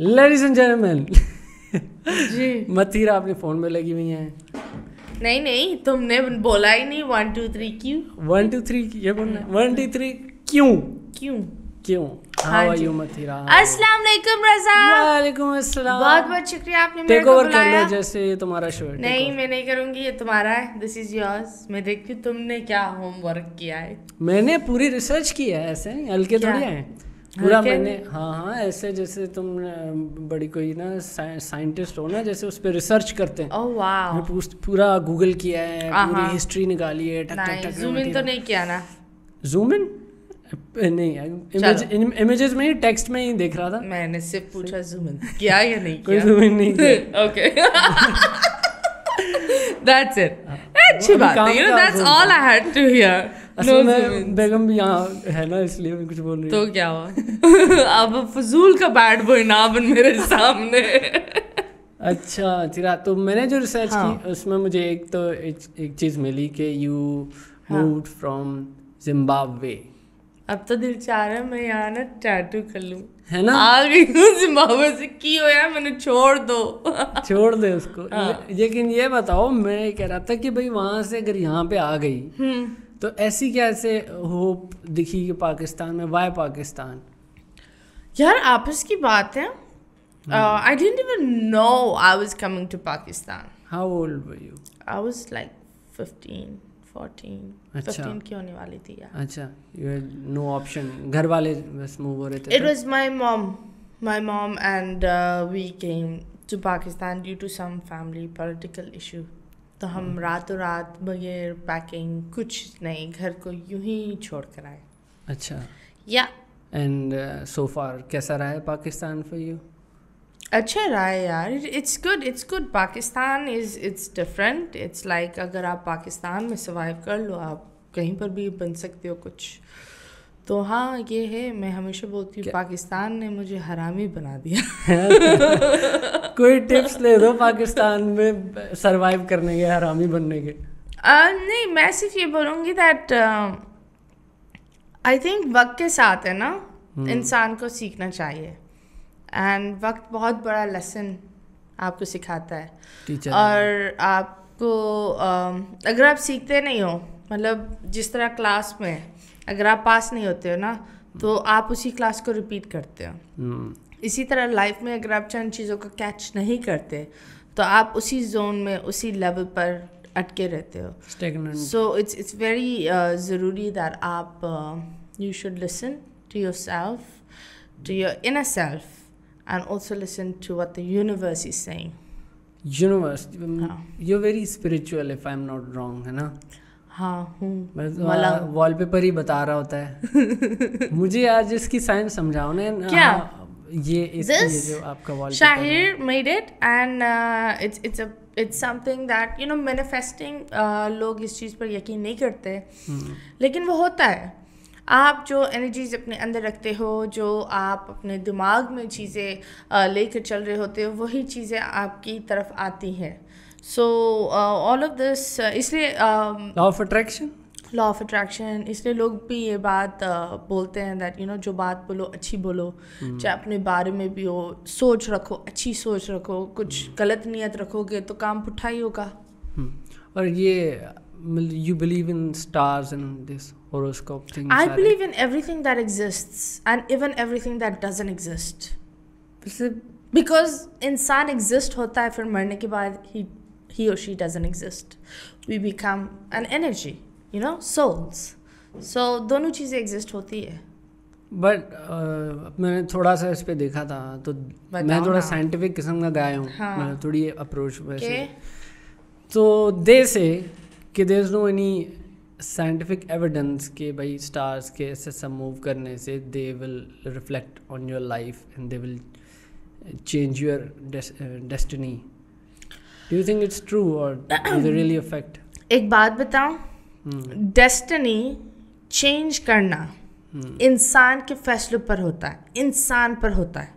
Ladies and gentleman ji Mathira अपने phone में लगी हुई है नहीं नहीं तुमने बोला ही नहीं वन टू थ्री क्यों वन टू थ्री ये बोलना वन टू थ्री क्यों क्यों क्यों यू हाँ मथीरा अस्सलाम वालेकुम रजा वालेकुम अस्सलाम बहुत बहुत शुक्रिया आपने मेरे को बुलाया टेक ओवर जैसे ये तुम्हारा शो है नहीं मैं नहीं करूंगी ये तुम्हारा है दिस इज योर्स मैं देखती तुमने क्या होमवर्क किया है मैंने पूरी रिसर्च की है ऐसे हल्के थोड़ी है पूरा मैंने हाँ हाँ ऐसे जैसे तुम बड़ी कोई ना साइंटिस्ट हो ना जैसे उस पर रिसर्च करते हैं oh, wow. पूरा गूगल किया है हाँ, पूरी हाँ। हिस्ट्री निकाली है टक टक टक जूम इन तो नहीं किया ना जूम इन नहीं इमेजेस में ही टेक्स्ट में ही देख रहा था मैंने सिर्फ पूछा जूम इन किया या नहीं कोई जूम इन नहीं ओके दैट्स इट अच्छी बात है you know that's all I had to hear बेगम भी यहाँ है ना इसलिए मैं कुछ बोल रही तो क्या हुआ अब फजूल का बैड बॉय ना बन मेरे सामने अच्छा चिरा तो मैंने जो रिसर्च हाँ. की उसमें मुझे एक तो एक, एक चीज़ मिली कि यू फ्रॉम जिम्बाब्वे अब तो दिल चाह रहा है मैं यहाँ ना टैटू कर लूँ है ना आ गई हूँ जिम्बाब्वे से की मैंने छोड़ दो छोड़ दे उसको हाँ। लेकिन ये बताओ मैं कह रहा था कि भाई वहाँ से अगर यहाँ पे आ गई हम्म। तो ऐसी क्या ऐसे होप दिखी कि पाकिस्तान में वाई पाकिस्तान यार आपस की बात है I didn't even know I was coming to Pakistan how old were you I was like fifteen fourteen fifteen की होने वाली थी यार अच्छा यू हैड नो ऑप्शन घर वाले बस मूव हो रहे थे it was my mom my mom and we came to Pakistan due to some family political issue तो हम हाँ। रातों रात बगैर पैकिंग कुछ नहीं घर को यूं ही छोड़ कर आए अच्छा या एंड सो फार कैसा रहा है पाकिस्तान फॉर यू अच्छा रहा है यार it's good it's good Pakistan is it's different it's like अगर आप पाकिस्तान में सर्वाइव कर लो आप कहीं पर भी बन सकते हो कुछ तो हाँ ये है मैं हमेशा बोलती हूँ पाकिस्तान ने मुझे हरामी बना दिया कोई टिप्स ले दो पाकिस्तान में सरवाइव करने के हरामी बनने के uh, नहीं मैं सिर्फ ये बोलूँगी दैट आई थिंक वक्त के साथ है ना hmm. इंसान को सीखना चाहिए एंड वक्त बहुत बड़ा लेसन आपको सिखाता है Teacher. और आपको uh, अगर आप सीखते नहीं हो मतलब जिस तरह क्लास में अगर आप पास नहीं होते हो ना तो आप उसी क्लास को रिपीट करते हो हम्म। इसी तरह लाइफ में अगर आप चंद चीज़ों को कैच नहीं करते तो आप उसी जोन में उसी लेवल पर अटके रहते हो सो इट्स इट्स वेरी ज़रूरी दैट आप you should listen to yourself to your inner self and also listen to what the universe is saying universe you very spiritual if I am not wrong है ना हाँ हूँ wallpaper ही बता रहा होता है मुझे आज इसकी साइंस समझाओ ना क्या हाँ, ये इस ये जो आपका wallpaper Shahir made it and it's it's a it's something that you know manifesting लोग इस चीज़ पर यकीन नहीं करते hmm. लेकिन वो होता है आप जो एनर्जीज अपने अंदर रखते हो जो आप अपने दिमाग में चीज़ें uh, लेकर चल रहे होते हो वही चीज़ें आपकी तरफ आती हैं सो ऑल ऑफ दिस इसलिए law of attraction law of attraction इसलिए लोग भी ये बात uh, बोलते हैं दैट यू नो जो बात बोलो अच्छी बोलो hmm. चाहे अपने बारे में भी हो सोच रखो अच्छी सोच रखो कुछ hmm. गलत नीयत रखोगे तो काम पुठा ही होगा hmm. और ये you believe in stars in this horoscope thing I believe in everything that exists and even everything that doesn't exist because इंसान एग्जिस्ट होता है फिर मरने के बाद ही he or she doesn't exist we become an energy you know souls so so, दोनों चीज़ें exist होती है बट uh, मैंने थोड़ा सा इस पर देखा था तो मैं थोड़ा साइंटिफिक किस्म का गाया हूँ हाँ. मैं थोड़ी अप्रोच वैसे okay. तो दे से कि there is no any scientific evidence के भाई स्टार्स के ऐसे सब मूव करने से they will reflect on your life and they will change your destiny do you think it's true और रियली अफेक्ट एक बात बताऊं डेस्टिनी hmm. चेंज करना hmm. इंसान के फैसलों पर होता है इंसान पर होता है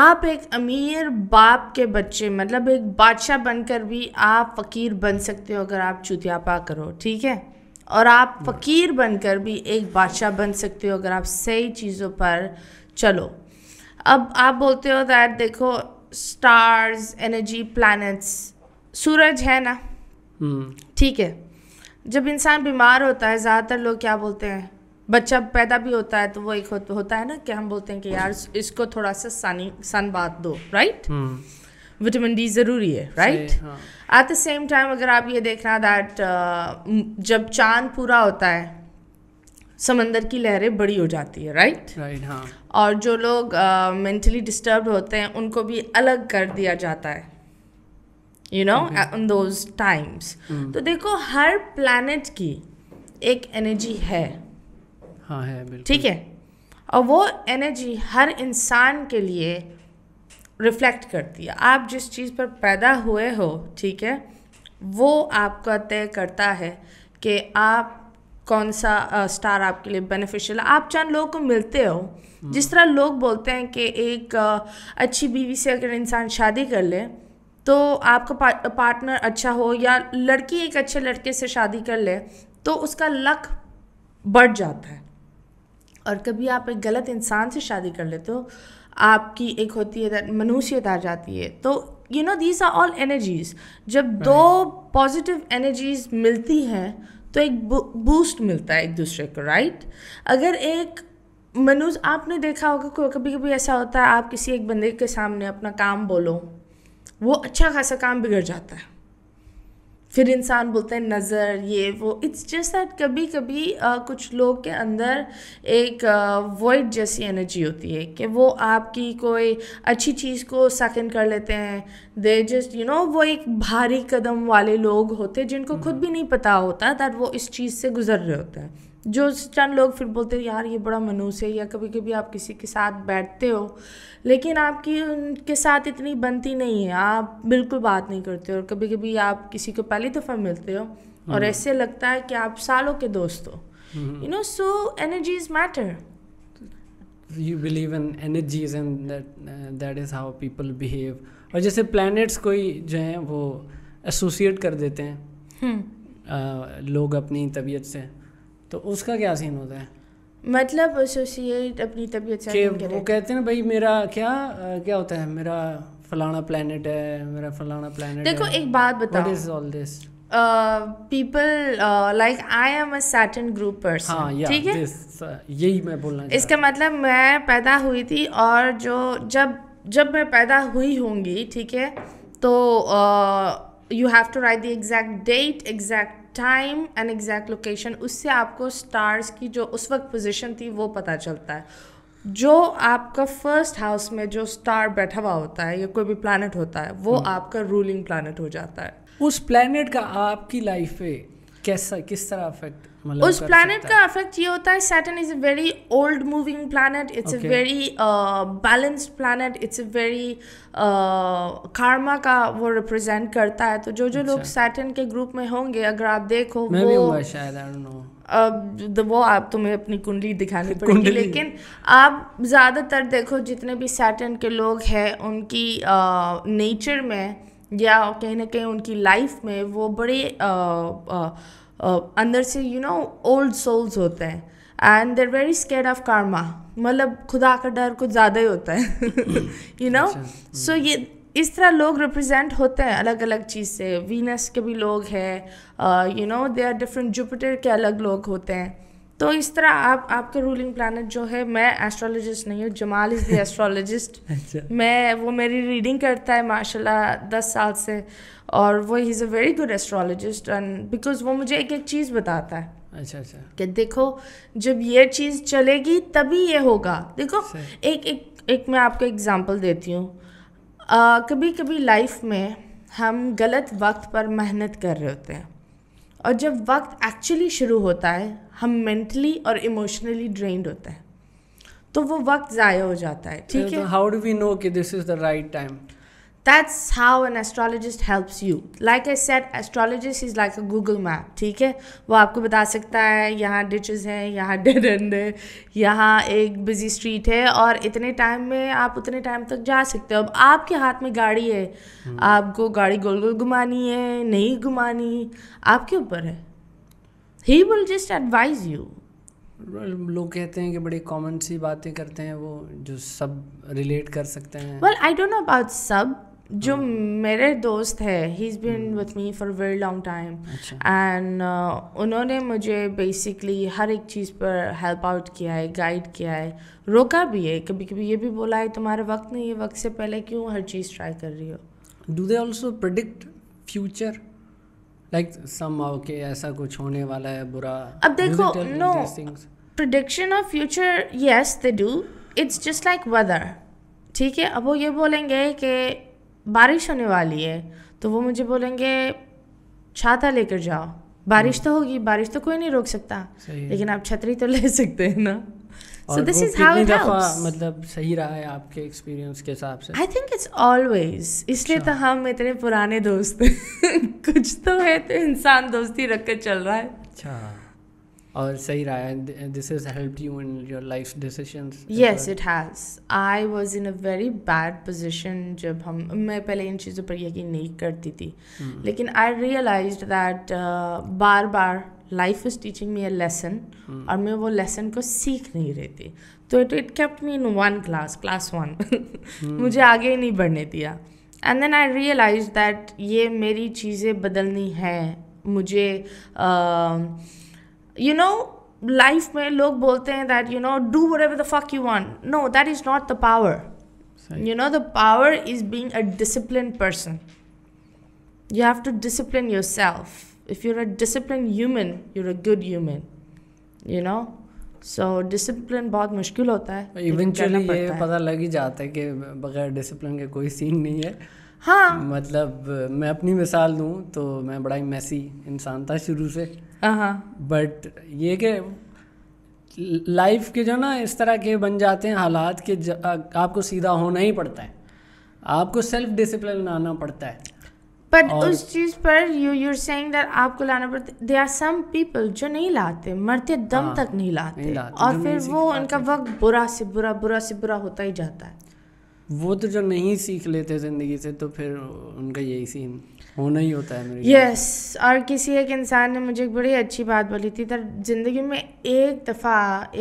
आप एक अमीर बाप के बच्चे मतलब एक बादशाह बनकर भी आप फ़कीर बन सकते हो अगर आप चुतियापा करो ठीक है और आप hmm. फ़कीर बनकर भी एक बादशाह बन सकते हो अगर आप सही चीज़ों पर चलो अब आप बोलते हो दैट देखो स्टार्स एनर्जी प्लैनेट्स सूरज है ना hmm. ठीक है जब इंसान बीमार होता है ज़्यादातर लोग क्या बोलते हैं बच्चा पैदा भी होता है तो वो एक होता है ना कि हम बोलते हैं कि यार इसको थोड़ा सा सनी सन बात दो राइट विटामिन डी ज़रूरी है right at the same time अगर आप ये देखना दैट uh, जब चांद पूरा होता है समंदर की लहरें बड़ी हो जाती है राइट राइट हाँ और जो लोग मेंटली डिस्टर्ब होते हैं उनको भी अलग कर दिया जाता है you know in those times तो देखो हर प्लानट की एक एनर्जी है हाँ है बिल्कुल ठीक है और वो एनर्जी हर इंसान के लिए रिफ्लेक्ट करती है आप जिस चीज़ पर पैदा हुए हो ठीक है वो आपका तय करता है कि आप कौन सा स्टार स्टार आपके लिए बेनिफिशियल है आप चंद लोगों को मिलते हो hmm. जिस तरह लोग बोलते हैं कि एक uh, अच्छी बीवी से अगर इंसान शादी कर ले तो आपका पा, पार्टनर अच्छा हो या लड़की एक अच्छे लड़के से शादी कर ले तो उसका लक बढ़ जाता है और कभी आप एक गलत इंसान से शादी कर लेते हो आपकी एक होती है मनुष्यत आ जाती है तो you know these are all energies जब right. दो पॉजिटिव एनर्जीज मिलती हैं तो एक बूस्ट मिलता है एक दूसरे को राइट अगर एक मनुज आपने देखा होगा कोई कभी कभी ऐसा होता है आप किसी एक बंदे के सामने अपना काम बोलो वो अच्छा खासा काम बिगड़ जाता है फिर इंसान बोलते हैं नज़र ये वो इट्स जस्ट दैट कभी कभी आ, कुछ लोग के अंदर एक वॉइड जैसी एनर्जी होती है कि वो आपकी कोई अच्छी चीज़ को सेकंड कर लेते हैं दे जस्ट यू नो वो एक भारी कदम वाले लोग होते हैं जिनको खुद हम्म। भी नहीं पता होता दैट वो इस चीज़ से गुजर रहे होते हैं जो चंद लोग फिर बोलते हैं यार ये बड़ा मनूस है या कभी कभी आप किसी के साथ बैठते हो लेकिन आपकी उनके साथ इतनी बनती नहीं है आप बिल्कुल बात नहीं करते और कभी कभी आप किसी को पहली दफ़ा मिलते हो और हम्म। ऐसे लगता है कि आप सालों के दोस्त हो you know so energy is matter you believe in energies and that is how people behave और जैसे प्लैनेट्स कोई जो हैं वो एसोसिएट कर देते हैं हम्म। लोग अपनी तबीयत से तो उसका क्या सीन होता है मतलब एसोसिएट अपनी तबीयत से वो कहते हैं ना भाई मेरा क्या क्या होता है मेरा फलाना प्लेनेट है मेरा फलाना प्लेनेट देखो है। एक बात बताओ what is all this people like I am a Satan group person ठीक है uh, यही मैं बोलना इसका मतलब मैं पैदा हुई थी और जो जब जब मैं पैदा हुई होंगी ठीक है तो you have to write the exact date exact time and exact location उससे आपको स्टार्स की जो उस वक्त पोजिशन थी वो पता चलता है जो आपका फर्स्ट हाउस में जो स्टार बैठा हुआ होता है या कोई भी प्लानट होता है वो हम्म। आपका रूलिंग प्लानट हो जाता है उस प्लानट का आपकी लाइफ पे कैसा किस तरह अफेक्ट मतलब उस प्लानट का अफेक्ट ये होता है Saturn is a very old moving planet it's a very balanced planet it's a very karma का वो रिप्रेजेंट करता है तो जो जो लोग सैटर्न अच्छा. के ग्रुप में होंगे अगर आप देखो मैं वो भी शायद आई डोंट नो वो आप तुम्हें अपनी कुंडली दिखानी पड़ेगी लेकिन आप ज़्यादातर देखो जितने भी सैटर्न के लोग हैं उनकी नेचर uh, में या कहीं ना कहीं उनकी लाइफ में वो बड़े आ, आ, आ, अंदर से यू नो ओल्ड सोल्स होते हैं and there very scared of karma मतलब खुदा का डर कुछ ज़्यादा ही होता है यू नो सो ये इस तरह लोग रिप्रेजेंट होते हैं अलग अलग चीज़ से वीनस के भी लोग हैं you know they are different Jupiter के अलग लोग होते हैं तो इस तरह आप आपके रूलिंग प्लानट जो है मैं एस्ट्रोलॉजिस्ट नहीं हूँ जमाल इज़ द एस्ट्रोलॉजिस्ट मैं वो मेरी रीडिंग करता है माशाल्लाह दस साल से और वो ही is a very good astrologer and because वो मुझे एक एक चीज़ बताता है अच्छा अच्छा कि देखो जब ये चीज़ चलेगी तभी ये होगा देखो एक एक एक मैं आपको एग्ज़ाम्पल देती हूँ कभी कभी लाइफ में हम गलत वक्त पर मेहनत कर रहे होते हैं और जब वक्त एक्चुअली शुरू होता है हम मेंटली और इमोशनली ड्रेन्ड होते हैं तो वो वक्त ज़ाया हो जाता है ठीक तो है हाउ डू वी नो कि this is the right time that's how an astrologer helps you like I said astrologer is like a Google map ठीक है वो आपको बता सकता है यहाँ डिचेज हैं यहाँ डेड एंड है यहाँ एक बिजी स्ट्रीट है और इतने टाइम में आप उतने टाइम तक जा सकते हो अब आपके हाथ में गाड़ी है hmm. आपको गाड़ी गोल गोल घुमानी है नहीं घुमानी आपके ऊपर है he will just advise you लोग कहते हैं कि बड़ी कॉमन सी बातें करते हैं वो जो सब रिलेट कर सकते हैं well I don't know about सब जो हाँ। मेरे दोस्त है he is been with me for very long time and उन्होंने मुझे बेसिकली हर एक चीज़ पर हेल्प आउट किया है गाइड किया है रोका भी है कभी कभी ये भी बोला है तुम्हारे वक्त नहीं है वक्त से पहले क्यों हर चीज़ ट्राई कर रही हो do they also predict future like some okay ऐसा कुछ होने वाला है बुरा अब देखो no prediction of future yes they do it's just like weather ठीक है अब वो ये बोलेंगे कि बारिश होने वाली है तो वो मुझे बोलेंगे छाता लेकर जाओ बारिश hmm. तो होगी बारिश तो कोई नहीं रोक सकता लेकिन आप छतरी तो ले सकते हैं ना so this is how it helps. मतलब सही रहा है आपके एक्सपीरियंस के हिसाब से आई थिंक इट्स ऑलवेज इसलिए अच्छा। तो हम इतने पुराने दोस्त कुछ तो है तो इंसान दोस्ती रख कर चल रहा है अच्छा और सही रहा है this has helped you in your life decisions yes it has I was in a very bad position जब हम मैं पहले इन चीज़ों पर यकीन नहीं करती थी हम्म। लेकिन आई रियलाइज्ड दैट बार बार life is teaching me a lesson और मैं वो लेसन को सीख नहीं रही थी तो it it kept me in one class class one मुझे आगे ही नहीं बढ़ने दिया and then I realise that ये मेरी चीज़ें बदलनी है मुझे यू नो लाइफ में लोग बोलते हैं that you know do whatever the fuck you want no that is not the power you know the power is being a discipline person you have to discipline yourself if you're a disciplined human you're a good human you know so discipline बहुत मुश्किल होता है eventually ये पता लग ही जाता है कि बगैर डिसिप्लिन के कोई सीन नहीं है हाँ मतलब मैं अपनी मिसाल दूँ तो मैं बड़ा ही मैसी इंसान था शुरू से हाँ बट हाँ। ये कि लाइफ के जो ना इस तरह के बन जाते हैं हालात के आपको सीधा होना ही पड़ता है आपको सेल्फ डिसिप्लिन लाना पड़ता है बट उस चीज पर यू यूर सेइंग दैट आपको लाना पड़ता दे आर सम पीपल जो नहीं लाते मरते दम हाँ, तक नहीं लाते, नहीं लाते और फिर वो उनका वक्त बुरा से बुरा बुरा से बुरा होता ही जाता है वो तो जो नहीं सीख लेते ज़िंदगी से तो फिर उनका यही सीन होना ही होता है मेरे यस yes, और किसी एक इंसान ने मुझे एक बड़ी अच्छी बात बोली थी तर ज़िंदगी में एक दफ़ा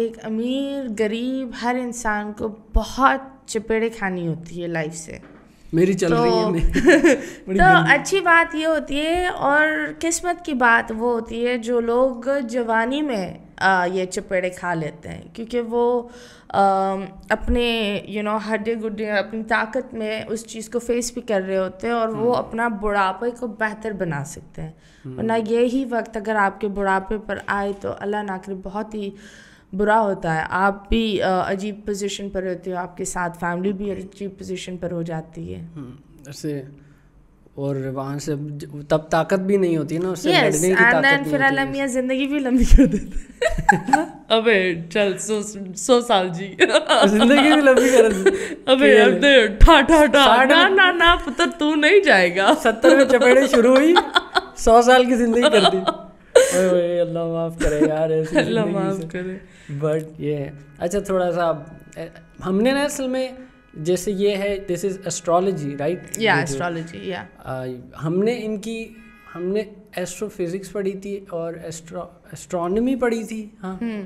एक अमीर गरीब हर इंसान को बहुत चपेड़े खानी होती है लाइफ से मेरी चल तो, रही है तो, तो अच्छी बात ये होती है और किस्मत की बात वो होती है जो लोग जवानी में ये चपेड़े खा लेते हैं क्योंकि वो आ, अपने यू नो हड्डे गुड्डे अपनी ताकत में उस चीज़ को फेस भी कर रहे होते हैं और वो हम्म। अपना बुढ़ापे को बेहतर बना सकते हैं हम्म। वरना यही वक्त अगर आपके बुढ़ापे पर आए तो अल्लाह नाकर बहुत ही बुरा होता है आप भी अजीब पोजीशन पर रहते हो आपके साथ फैमिली भी अजीब पोजीशन पर हो जाती है हम्म, ऐसे और वहाँ से तब ताकत भी नहीं होती ना उससे yes, लड़ने की ताकत फिर अलमिया जिंदगी भी लंबी कर देते अबे चल सो सो साल जी जिंदगी भी लंबी कर अबे अबे ठा ठा ठा ना ना ना पुत्र तू नहीं जाएगा सत्तर में चपेड़े शुरू हुई सौ साल की जिंदगी कर दी अल्लाह माफ करे यार अल्लाह माफ करे बट ये है अच्छा थोड़ा सा हमने ना असल में जैसे ये है दिस इज एस्ट्रोलॉजी राइट या एस्ट्रोलॉजी या हमने इनकी हमने एस्ट्रोफिजिक्स पढ़ी थी और एस्ट्रो एस्ट्रोनॉमी पढ़ी थी हाँ hmm.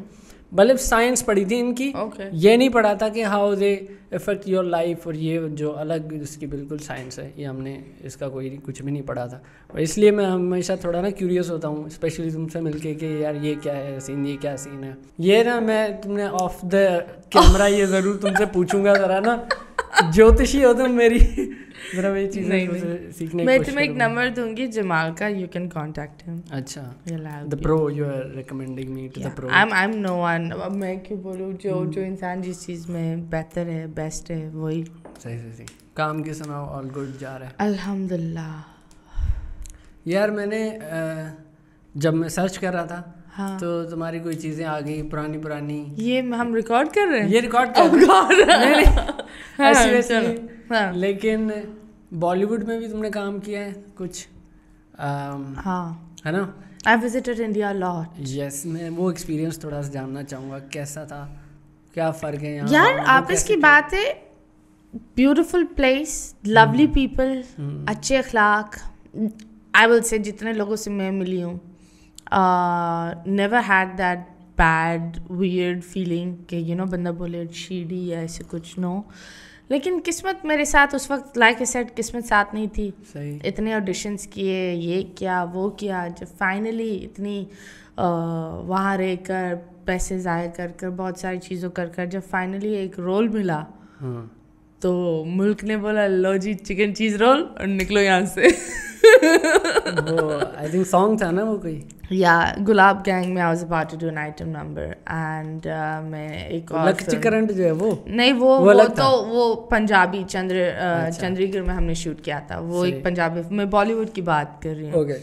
मतलब साइंस पढ़ी थी इनकी okay. ये नहीं पढ़ा था कि how they effect your life और ये जो अलग इसकी बिल्कुल साइंस है ये हमने इसका कोई कुछ भी नहीं पढ़ा था और इसलिए मैं हमेशा थोड़ा ना क्यूरियस होता हूँ स्पेशली तुमसे मिलके कि यार ये क्या है सीन ये क्या सीन है ये ना मैं तुमने ऑफ द कैमरा ये ज़रूर तुमसे पूछूंगा ज़रा ना ज्योतिषी हो तुम मेरी सीखने मैं तुम्हें एक नंबर दूंगी जमाल का यू कैन कांटेक्ट हिम अच्छा the pro you are recommending me to the pro I am I am no one अब मैं क्यों बोलूं जो hmm. जो इंसान जिस चीज में बेहतर है बेस्ट है वही सही सही सही काम के सुनाओ ऑल गुड जा रहा है अल्हम्दुलिल्लाह यार मैंने जब मैं सर्च कर रहा था हाँ. तो तुम्हारी कोई चीजें आ गई पुरानी पुरानी ये हम रिकॉर्ड कर रहे हैं ये रिकॉर्ड कर oh हैं नहीं, नहीं, हाँ, ऐसी वैसी हाँ. लेकिन बॉलीवुड में भी तुमने काम किया है कुछ um, हाँ है ना I visited India lot yes मैं वो एक्सपीरियंस थोड़ा सा जानना चाहूँगा कैसा था क्या फ़र्क है यहाँ यार आप की बात है ब्यूटिफुल प्लेस लवली पीपल अच्छे अखलाक आई विल से जितने लोगों से मैं मिली हूँ never had that bad weird feeling कि यू नो बंदा बोले शीडी या ऐसे कुछ नो no. लेकिन किस्मत मेरे साथ उस वक्त लाइक ए सेट किस्मत साथ नहीं थी सही इतने ऑडिशंस किए ये किया वो किया जब फाइनली इतनी वहाँ रह कर पैसे ज़ाय कर कर बहुत सारी चीज़ों कर कर जब फाइनली एक रोल मिला हाँ तो मुल्क ने बोला लो जी चिकन चीज़ रोल और निकलो यहाँ से आई थिंक सॉन्ग था ना वो कोई या गुलाब गैंग में I was about to do an item number and मैं एक और लक्ष्य करंट जो है वो नहीं वो वो, वो तो वो पंजाबी चंद्र अच्छा। चंद्रगिर में हमने शूट किया था वो एक पंजाबी मैं बॉलीवुड की बात कर रही हूँ okay.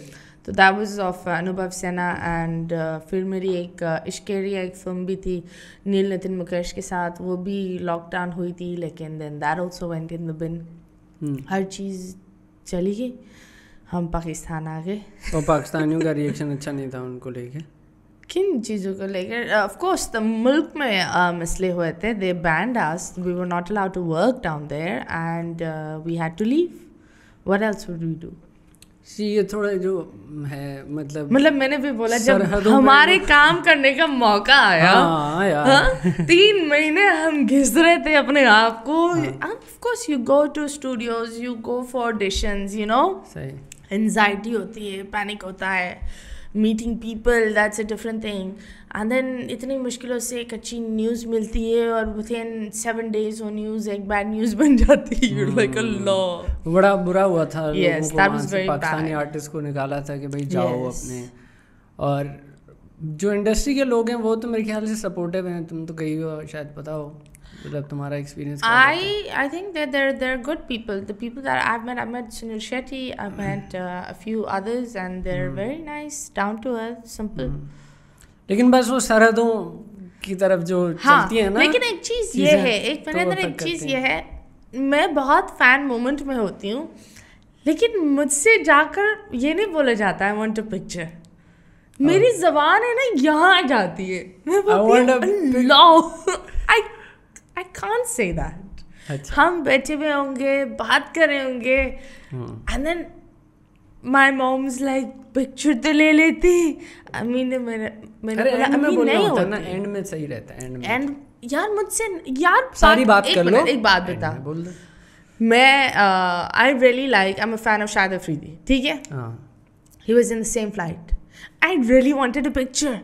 तो दैट वाज ऑफ अनुभव सेना एंड फिर मेरी एक इश्केरिया एक फिल्म भी थी नील नितिन मुकेश के साथ वो भी लॉकडाउन हुई थी लेकिन then that also went in the bin हर चीज़ चली गई हम पाकिस्तान आ गए तो पाकिस्तानियों का रिएक्शन अच्छा नहीं था उनको लेके किन चीज़ों को लेकर ऑफकोर्स द मुल्क में मसले हुए थे they banned us we were not allowed to work down there and we had to leave what else would we do ये थोड़ा जो है मतलब मतलब मैंने भी बोला जब हमारे काम करने का मौका आया हाँ, आया हाँ, हाँ, तीन महीने हम घिस रहे थे अपने आप को of course you go to studios you go for auditions you know anxiety होती है पैनिक होता है meeting people that's a different thing and then इतनी मुश्किलों से एक अच्छी न्यूज़ मिलती है और विद इन सेवन डेज वो न्यूज़ एक बैड न्यूज़ बन जाती है लाइक अ लॉ बड़ा बुरा हुआ था yes, पाकिस्तानी आर्टिस्ट को निकाला था कि भाई जाओ yes. अपने और जो इंडस्ट्री के लोग हैं वो तो मेरे ख्याल से सपोर्टिव हैं तुम तो कही हो शायद पता हो मतलब तुम्हारा experience I I think that there there good people the people that I met I met Sunil Shetty I met a few others and they very nice down to earth simple लेकिन बस वो सरहदों की तरफ जो हाँ, चलती है ना लेकिन एक चीज़ ये है एक मेरे तो एक चीज़ ये है मैं बहुत फैन मोमेंट में होती हूँ लेकिन मुझसे जाकर ये नहीं बोला जाता आई वांट अ पिक्चर मेरी हाँ। जबान है ना यहाँ जाती है मैं बोलती हूँ आई आई कांट से दैट हम बैठे हुए होंगे बात कर रहे होंगे and hmm. Then my mom's like picture तो ले लेती अमी ने मेरे मैंने बोला अम्मी नहीं होता ना एंड में सही रहता है एंड में एंड यार मुझसे यार सारी बात कर लो एक बात बता बोल दो मैं I really like I am a fan of Shahid Afridi ठीक है हां he was in the same flight I really wanted a picture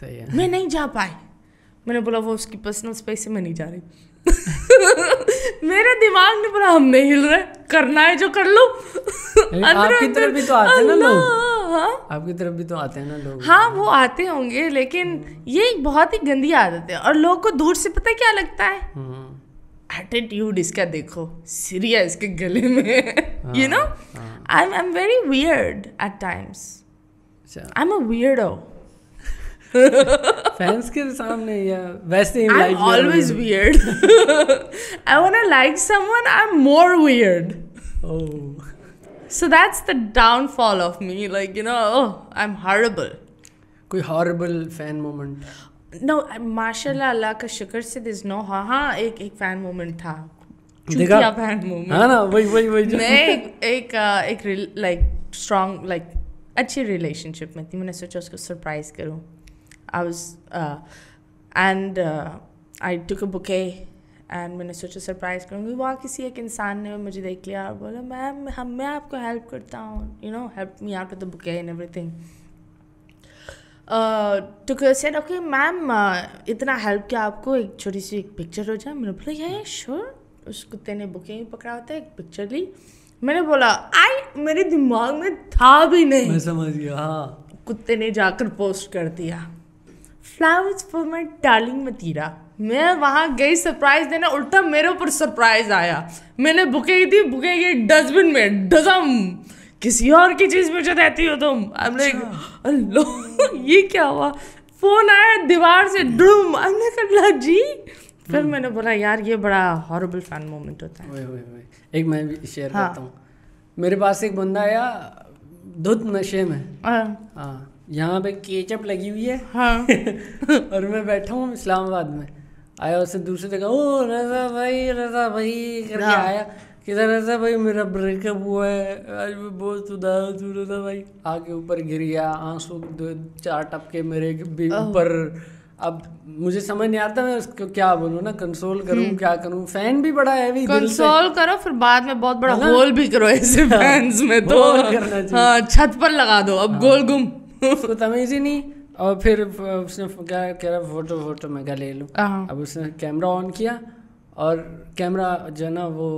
सही है मैं नहीं जा पाई मैंने बोला वो उसकी पर्सनल स्पेस से मैं नहीं जा रही मेरे दिमाग ने बोला हम नहीं हिल रहे करना है जो कर लो आपकी तरफ भी तो आते हैं ना लोग हाँ। आपकी तरफ भी तो आते हैं ना लोग हाँ वो आते होंगे लेकिन ये एक बहुत ही गंदी आदत है और लोगों को दूर से पता क्या लगता है एटीट्यूड हम्म। इसका देखो सीरिया इसके गले में you know I am very weird at times I am a weirdo fans के सामने या वैसे ही I am always weird I want to like someone I am more weird oh so that's the downfall of me like you know oh I am horrible कोई horrible fan moment no माशाल्लाह अल्लाह का शुक्र से this no हां हां एक एक फैन मोमेंट था देखा फैन मोमेंट हाँ ना वही वही वही मैं एक एक एक लाइक स्ट्रांग लाइक अच्छी रिलेशनशिप में थी मैंने सोचा उसको सरप्राइज करूं I was, uh, and uh, I took a bouquet and मैंने सोचा सरप्राइज़ करूँगी वहाँ किसी एक इंसान ने मुझे देख लिया और बोला मैम हम मैं आपको हेल्प करता हूँ you know help me out the bouquet and thing to set okay ma'am इतना हेल्प किया आपको एक छोटी सी एक पिक्चर हो जाए मैंने बोला ये श्योर उस कुत्ते ने बुके ही पकड़ा होता है एक पिक्चर ली मैंने बोला आई मेरे दिमाग में था भी नहीं मैं समझ गया हाँ कुत्ते ने जाकर पोस्ट कर दिया flowers for my darling Matira मैं वहाँ गई सरप्राइज़ देने उल्टा मेरे ऊपर सरप्राइज़ आया मैंने बुके की थी बुके की डस्टबिन में डजम किसी और की चीज़ मुझे देती हो तुम I'm like अच्छा। अल्लाह ये क्या हुआ फ़ोन आया दीवार से डुम I'm like अल्लाह जी फिर हम्म। मैंने बोला यार ये बड़ा हॉरेबल फैन मोमेंट होता है वही वही वही एक मैं भी शेयर हाँ. करता हूँ मेरे पास एक बंदा आया धुत नशे में हाँ, हाँ। यहाँ पे केचप लगी हुई है हाँ और मैं बैठा हूँ इस्लामाबाद में आया उससे दूसरे जगह ओ रजा भाई रजा भाई करके हाँ। आया किधर रजा भाई मेरा ब्रेकअप हुआ है आज मैं बहुत उदास हूँ रजा भाई आगे ऊपर गिर गया आंसू दो चार टपके मेरे भी ऊपर अब मुझे समझ नहीं आता मैं उसको क्या बोलूँ ना कंसोल करूँ हम्म। क्या करूँ फैन भी बड़ा हैवी कंसोल करो फिर बाद में बहुत बड़ा गोल भी करो ऐसे फैंस हाँ। में तो हाँ छत पर लगा दो अब हाँ। गोल गुम उसको तमीज ही नहीं और फिर उसने क्या कह रहा फोटो फोटो मैं क्या ले लूँ हाँ। अब उसने कैमरा ऑन किया और कैमरा जो है ना वो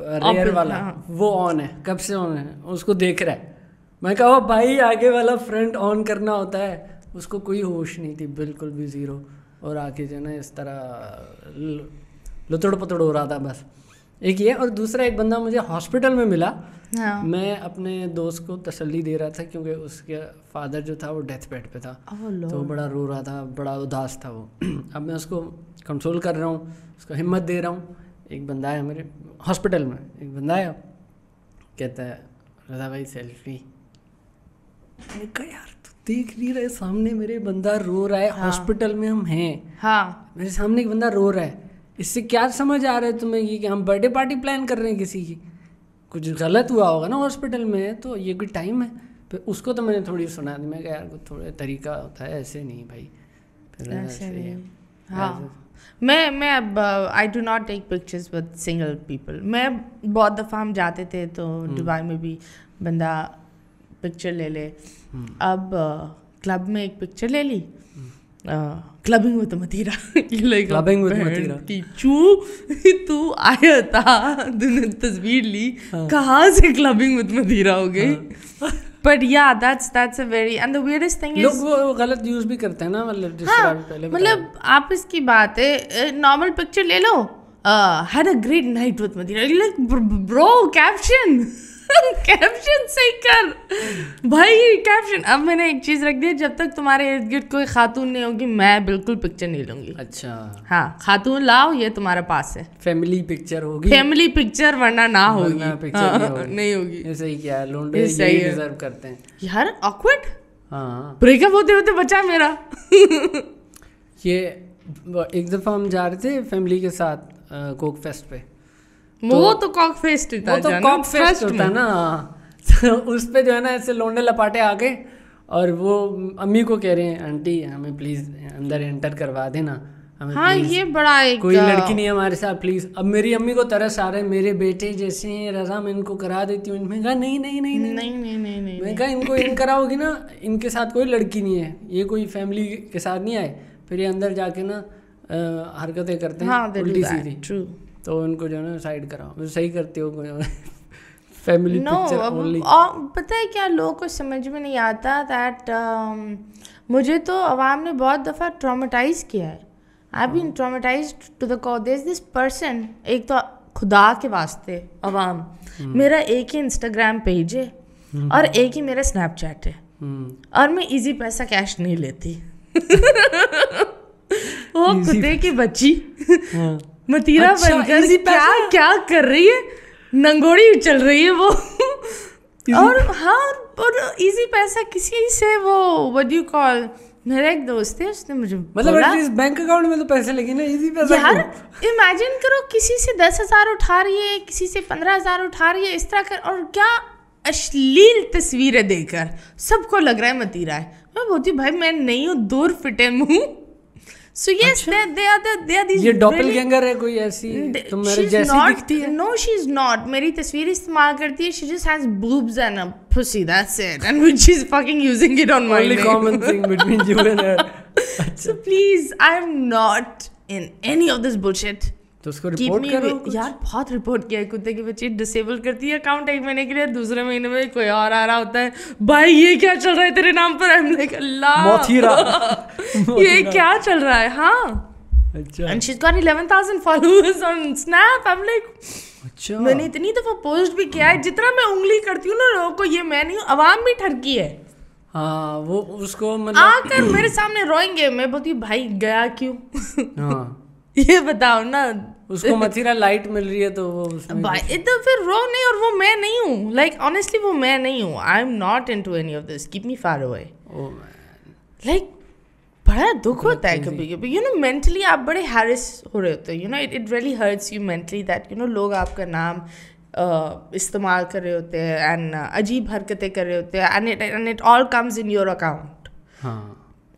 रेयर वाला हाँ। वो ऑन है कब से ऑन है उसको देख रहा है मैं कहा भाई आगे वाला फ्रंट ऑन करना होता है उसको कोई होश नहीं थी बिल्कुल भी ज़ीरो और आके जो है ना इस तरह लुतड़ पतड़ हो रहा था बस एक ये और दूसरा एक बंदा मुझे हॉस्पिटल में मिला हाँ। मैं अपने दोस्त को तसल्ली दे रहा था क्योंकि उसके फादर जो था वो डेथ बेड पे था तो वो बड़ा रो रहा था बड़ा उदास था वो अब मैं उसको कंट्रोल कर रहा हूँ उसको हिम्मत दे रहा हूँ एक बंदा है मेरे हॉस्पिटल में एक बंदा है कहता है रजा भाई सेल्फी यार तू देख नहीं रहे सामने मेरे बंदा रो रहा है हॉस्पिटल हाँ। में हम हैं हाँ मेरे सामने एक बंदा रो रहा है इससे क्या समझ आ रहा है तुम्हें कि हम बर्थडे पार्टी प्लान कर रहे हैं किसी की कुछ गलत हुआ होगा ना हॉस्पिटल में तो ये कोई टाइम है फिर उसको तो मैंने थोड़ी सुना दी मैं यार कुछ थोड़ा तरीका होता है ऐसे नहीं भाई फिर ऐसे हाँ मैं मैं अब I do not take pictures with single people मैं बहुत दफ़ा हम जाते थे तो हम्म। दुबई में भी बंदा पिक्चर ले ले हम्म। अब क्लब में एक पिक्चर ले ली हम्म। Clubbing with Matira. You're like clubbing with Matira. कि चू तू आया था तूने तस्वीर ली हाँ। कहाँ से क्लबिंग with Matira तो हो गई but yeah that's that's a very and the thing लोग गलत यूज भी करते हैं ना मतलब हाँ, मतलब आप इसकी बात है नॉर्मल पिक्चर ले लो had a great night with Madina like bro caption caption सही कर भाई कैप्शन अब मैंने एक चीज रख दी जब तक तुम्हारे इर्द गिर्द कोई खातून नहीं होगी मैं बिल्कुल पिक्चर नहीं लूंगी अच्छा हाँ खातून लाओ ये तुम्हारे पास है फैमिली पिक्चर होगी फैमिली पिक्चर वरना ना होगी पिक्चर हाँ, नहीं होगी हो सही क्या लोडे सही डिजर्व करते हैं यार ऑकवर्ड हाँ ब्रेकअप होते होते बचा मेरा ये एक दफ़ा हम जा रहे थे फैमिली के साथ कोक फेस्ट पे तो वो तो कॉक फेस्ट था वो तो कॉक फेस्ट था ना उस पर जो है ना ऐसे लोंडे लपाटे आ गए और वो अम्मी को कह रहे हैं आंटी हमें प्लीज अंदर एंटर करवा देना हाँ ये बड़ा एक कोई लड़की नहीं हमारे साथ प्लीज अब मेरी अम्मी को तरस आ रहे मेरे बेटे जैसे हैं रजा मैं इनको करा देती हूँ इनमें कहा नहीं नहीं नहीं नहीं नहीं नहीं नहीं नहीं मैं कहा इनको इन कराओगी ना इनके साथ कोई लड़की नहीं है ये कोई फैमिली के साथ नहीं आए फिर ये अंदर जाके ना हरकतें करते हैं हाँ, उल्टी सीधी ट्रू तो उनको जो है ना साइड कराओ मतलब सही करती हो फैमिली नो ओनली पता है क्या लोगों को समझ में नहीं आता दैट um, मुझे तो आवाम ने बहुत दफ़ा ट्रामेटाइज किया है I been traumatize to the this this person एक तो खुदा के वास्ते अवाम हम्म। मेरा एक ही इंस्टाग्राम पेज है हम्म। और एक ही मेरा स्नैपचैट है हम्म। और मैं इजी पैसा कैश नहीं लेती वो खुदे की बच्ची हाँ। मतीरा अच्छा, बनकर क्या क्या कर रही है नंगोड़ी चल रही है वो और हाँ और इजी पैसा किसी से वो व्हाट यू कॉल मेरा एक दोस्त है उसने मुझे मतलब इस बैंक अकाउंट में तो पैसे लगे ना इजी पैसा यार इमेजिन करो किसी से दस हजार उठा रही है किसी से पंद्रह हजार उठा रही है इस तरह कर और क्या अश्लील तस्वीरें देकर सबको लग रहा है मतीरा है मैं बोलती भाई मैं नहीं हूँ दूर फिटे मुँह so yes they are they are this ये डॉपलगैंगर है कोई ऐसी तुम मेरे जैसी दिखती है नो शी इज नॉट मेरी तस्वीर इस्तेमाल करती है she just has boobs and a pussy that's it and which she's fucking using it on my only common thing between you and her so please i'm not in any of this bullshit तो उसको report करो यार बहुत report किया कुत्ते की बच्ची disable करती है अकाउंट एक महीने के लिए दूसरे महीने में कोई और आ रहा होता है भाई ये क्या चल रहा है तेरे नाम पर आई एम लाइक अल्लाह ये क्या चल रहा है हाँ अच्छा and she got 11000 followers on snap I am like अच्छा मैंने इतनी दफा पोस्ट भी किया है हाँ। जितना मैं उंगली करती हूँ ना लोगों को ये मैं नहीं आवाम भी ठरकी है हाँ वो उसको मतलब आकर मेरे सामने रोएंगे मैं बोलती भाई गया क्यों हाँ ये बताओ ना उसको मथिरा लाइट मिल रही है तो वो इधर फिर रो नहीं और वो मैं नहीं हूँ लाइक ऑनेस्टली वो मैं नहीं हूँ I am not into any of this keep me far away like बड़ा दुख होता है कभी कभी यू नो मेंटली आप बड़े हैरिस हो रहे होते हैं you know it it really hurts you mentally that you know लोग आपका नाम इस्तेमाल कर रहे होते हैं एंड अजीब हरकतें कर रहे होते हैं and it and it all comes in your account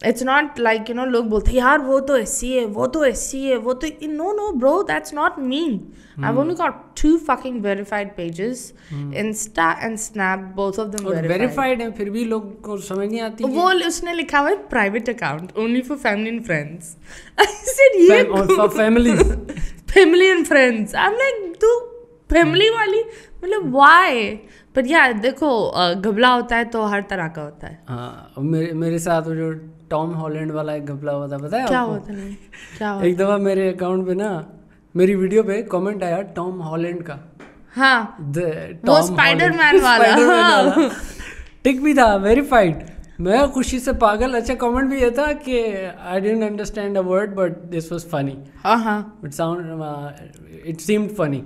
it's not like you know लोग बोलते यार वो तो ऐसी है वो तो ऐसी है वो तो no no bro that's not mean I only got two fucking verified pages insta and snap both of them verified हैं फिर भी लोग को समझ नहीं आती वो उसने लिखा हुआ है private account only for family and friends I said ये for family family and friends I am like तू फैमिली वाली मतलब व्हाई पर यार देखो घबला होता है तो हर तरह का होता है हाँ मेरे मेरे साथ जो टॉम हॉलैंड वाला एक घबला हुआ था बताया क्या होता है क्या हुआ एक दफ़ा मेरे अकाउंट पे ना मेरी वीडियो पे कमेंट आया टॉम हॉलैंड का हाँ वो स्पाइडरमैन वाला, टिक भी था वेरीफाइड मैं खुशी से पागल अच्छा कमेंट भी ये था कि I didn't understand a word but this was funny हाँ हाँ it sound it seemed funny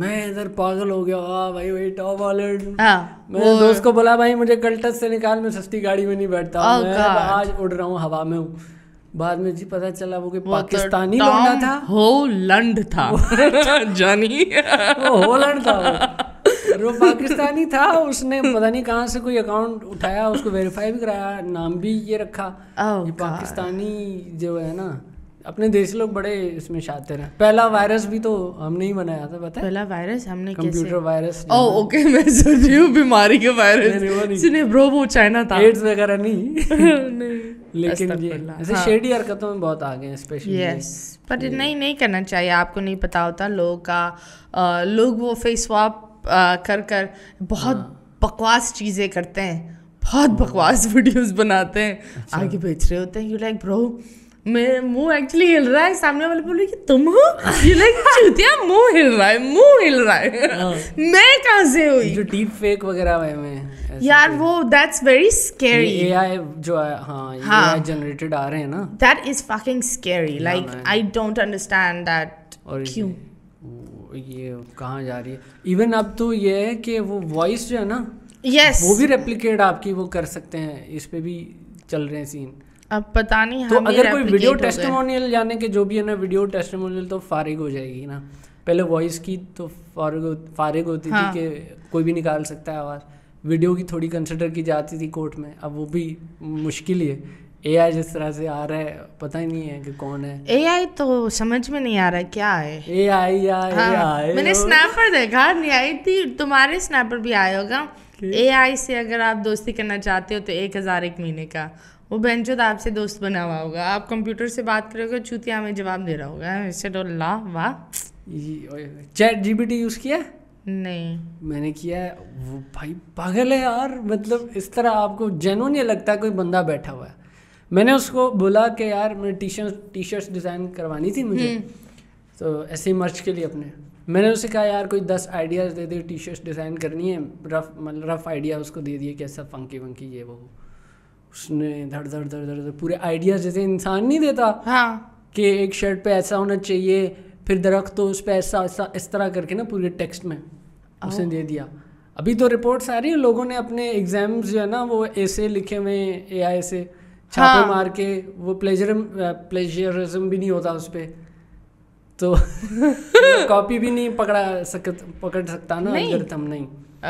मैं इधर पागल हो गया हाँ भाई भाई टॉप वाले मैं दोस्त को बोला भाई मुझे कल्टस से निकाल मैं सस्ती गाड़ी में नहीं बैठता oh, मैं आज उड़ रहा हूँ हवा में हूँ बाद में जी पता चला वो कि तो पाकिस्तानी लौंडा था हो लंड था जानी वो हो लंड था वो वो पाकिस्तानी था उसने पता नहीं कहाँ से कोई अकाउंट उठाया उसको वेरीफाई भी कराया नाम भी ये रखा oh, ये पाकिस्तानी जो है ना अपने देश लोग बड़े इसमें शातिर हैं पहला वायरस भी तो हमने ही बनाया था पता है पहला वायरस हमने कंप्यूटर वायरस ओ ओके मैं सोच रही हूँ बीमारी के वायरस सुनिए ब्रो वो चाइना था एड्स वगैरह नहीं नहीं लेकिन ये ऐसे शेडी हाँ। हरकतों में बहुत आ गए हैं स्पेशली यस पर नहीं नहीं करना चाहिए आपको नहीं पता होता लोग का लोग वो फेस स्वैप कर कर बहुत हाँ। बकवास चीज़ें करते हैं बहुत हाँ। बकवास वीडियोस बनाते हैं अच्छा। आगे बेच रहे होते हैं यू लाइक ब्रो मैं मुंह एक्चुअली हिल रहा है सामने वाले बोल रहे कि तुम हो ये लाइक चूतिया मुंह हिल रहा है मुंह हिल रहा है हाँ। मैं कहां से हुई जो डीप फेक वगैरह में मैं यार वो दैट्स वेरी स्केरी एआई जो हाँ हाँ जनरेटेड आ रहे हैं ना that is fucking scary like I don't understand that क्यों ये कहां जा रही है इवन अब तो ये है कि वो वॉइस जो है ना यस वो भी रेप्लिकेट आपकी वो कर सकते हैं इस पे भी चल रहे हैं सीन अब पता नहीं तो अगर कोई वीडियो टेस्टिमोनियल जाने के जो भी है ना वीडियो टेस्टिमोनियल तो फारिग हो जाएगी ना पहले वॉइस की तो फारिग फारिग होती हाँ. थी कि कोई भी निकाल सकता है आवाज़ वीडियो की थोड़ी कंसिडर की जाती थी कोर्ट में अब वो भी मुश्किल ही है ए जिस तरह से आ रहा है पता ही नहीं है कि कौन है ए तो समझ में नहीं आ रहा है क्या है ए आई या हाँ, AI मैंने स्नैपर देखा नहीं आई थी तुम्हारे स्नैपर भी आया होगा ए आई से अगर आप दोस्ती करना चाहते हो तो एक हज़ार एक महीने का वो बेंचो आपसे दोस्त बना हुआ होगा आप कंप्यूटर से बात करोगे चूतिया में जवाब दे रहा होगा इससे तो ला वाह चैट जीबीटी यूज़ किया नहीं मैंने किया है वो भाई पागल है यार मतलब इस तरह आपको जेनुअन ये लगता है कोई बंदा बैठा हुआ है मैंने उसको बोला कि यार मैंने T shirt T shirt design करवानी थी मुझे हम्म। तो ऐसे ही मर्च के लिए अपने मैंने उसे कहा यार कोई दस आइडियाज़ दे दे टी शर्ट डिज़ाइन करनी है रफ मतलब रफ आइडिया उसको दे दिए कैसा फंकी वंकी ये वो उसने धड़ धड़ धड़ धड़ पूरे आइडिया जैसे इंसान नहीं देता हाँ कि एक शर्ट पे ऐसा होना चाहिए फिर दरख्त तो उस पर ऐसा ऐसा इस तरह करके ना पूरे टेक्स्ट में उसने दे दिया अभी तो रिपोर्ट्स आ रही है लोगों ने अपने एग्जाम्स जो है ना वो ऐसे लिखे हुए ए आई से छापे हाँ। मार के वो प्लेजरम प्लेजरिज्म भी नहीं होता उस पर तो कॉपी भी नहीं पकड़ा सक पकड़ सकता ना नहीं, नहीं।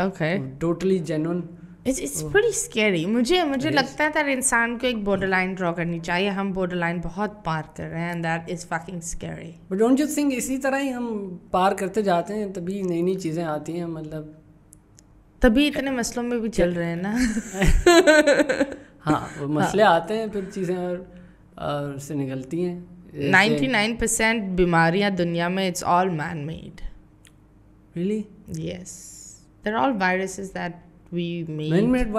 Okay totally genuine it's it's बड़ी स्केरी मुझे मुझे yes. लगता है कि इंसान को एक बॉर्डर लाइन ड्रॉ करनी चाहिए हम बॉर्डर लाइन बहुत पार कर रहे हैं that is fucking scary but don't you think इसी तरह ही हम पार करते जाते हैं तभी नई नई चीज़ें आती हैं मतलब तभी इतने मसलों में भी चल रहे हैं ना हाँ वो हाँ। मसले हाँ. आते हैं फिर चीज़ें और, और से निकलती हैं नाइन्टी नाइन परसेंट बीमारियाँ दुनिया में it's all man made really yes they're all viruses that Uh, लेकिन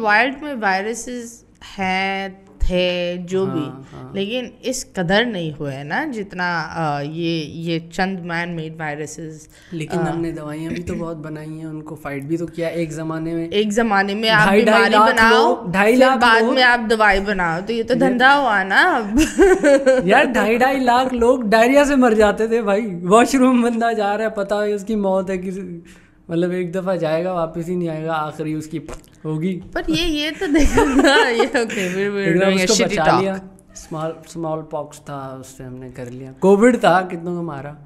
वाइल्ड में वायरसेस हैं थे जो हाँ, भी हाँ. लेकिन इस कदर नहीं हुआ है ना जितना आ, ये ये चंद मैन मेड वायरसेस लेकिन आ, हमने दवाइयाँ भी तो बहुत बनाई हैं उनको फाइट भी तो किया एक ज़माने में एक ज़माने में आप बीमारी बनाओ ढाई लाख बाद में आप दवाई बनाओ तो ये तो धंधा हुआ ना अब यार ढाई ढाई लाख लोग डायरिया से मर जाते थे भाई वॉशरूम बंदा जा रहा है पता है उसकी मौत है किसी मतलब एक दफ़ा जाएगा वापस ही नहीं आएगा आखिरी उसकी होगी पर ये ये तो देखा ये ओके तो बचा लिया स्मॉल स्मॉल पॉक्स था उससे हमने कर लिया कोविड था कितनों को मारा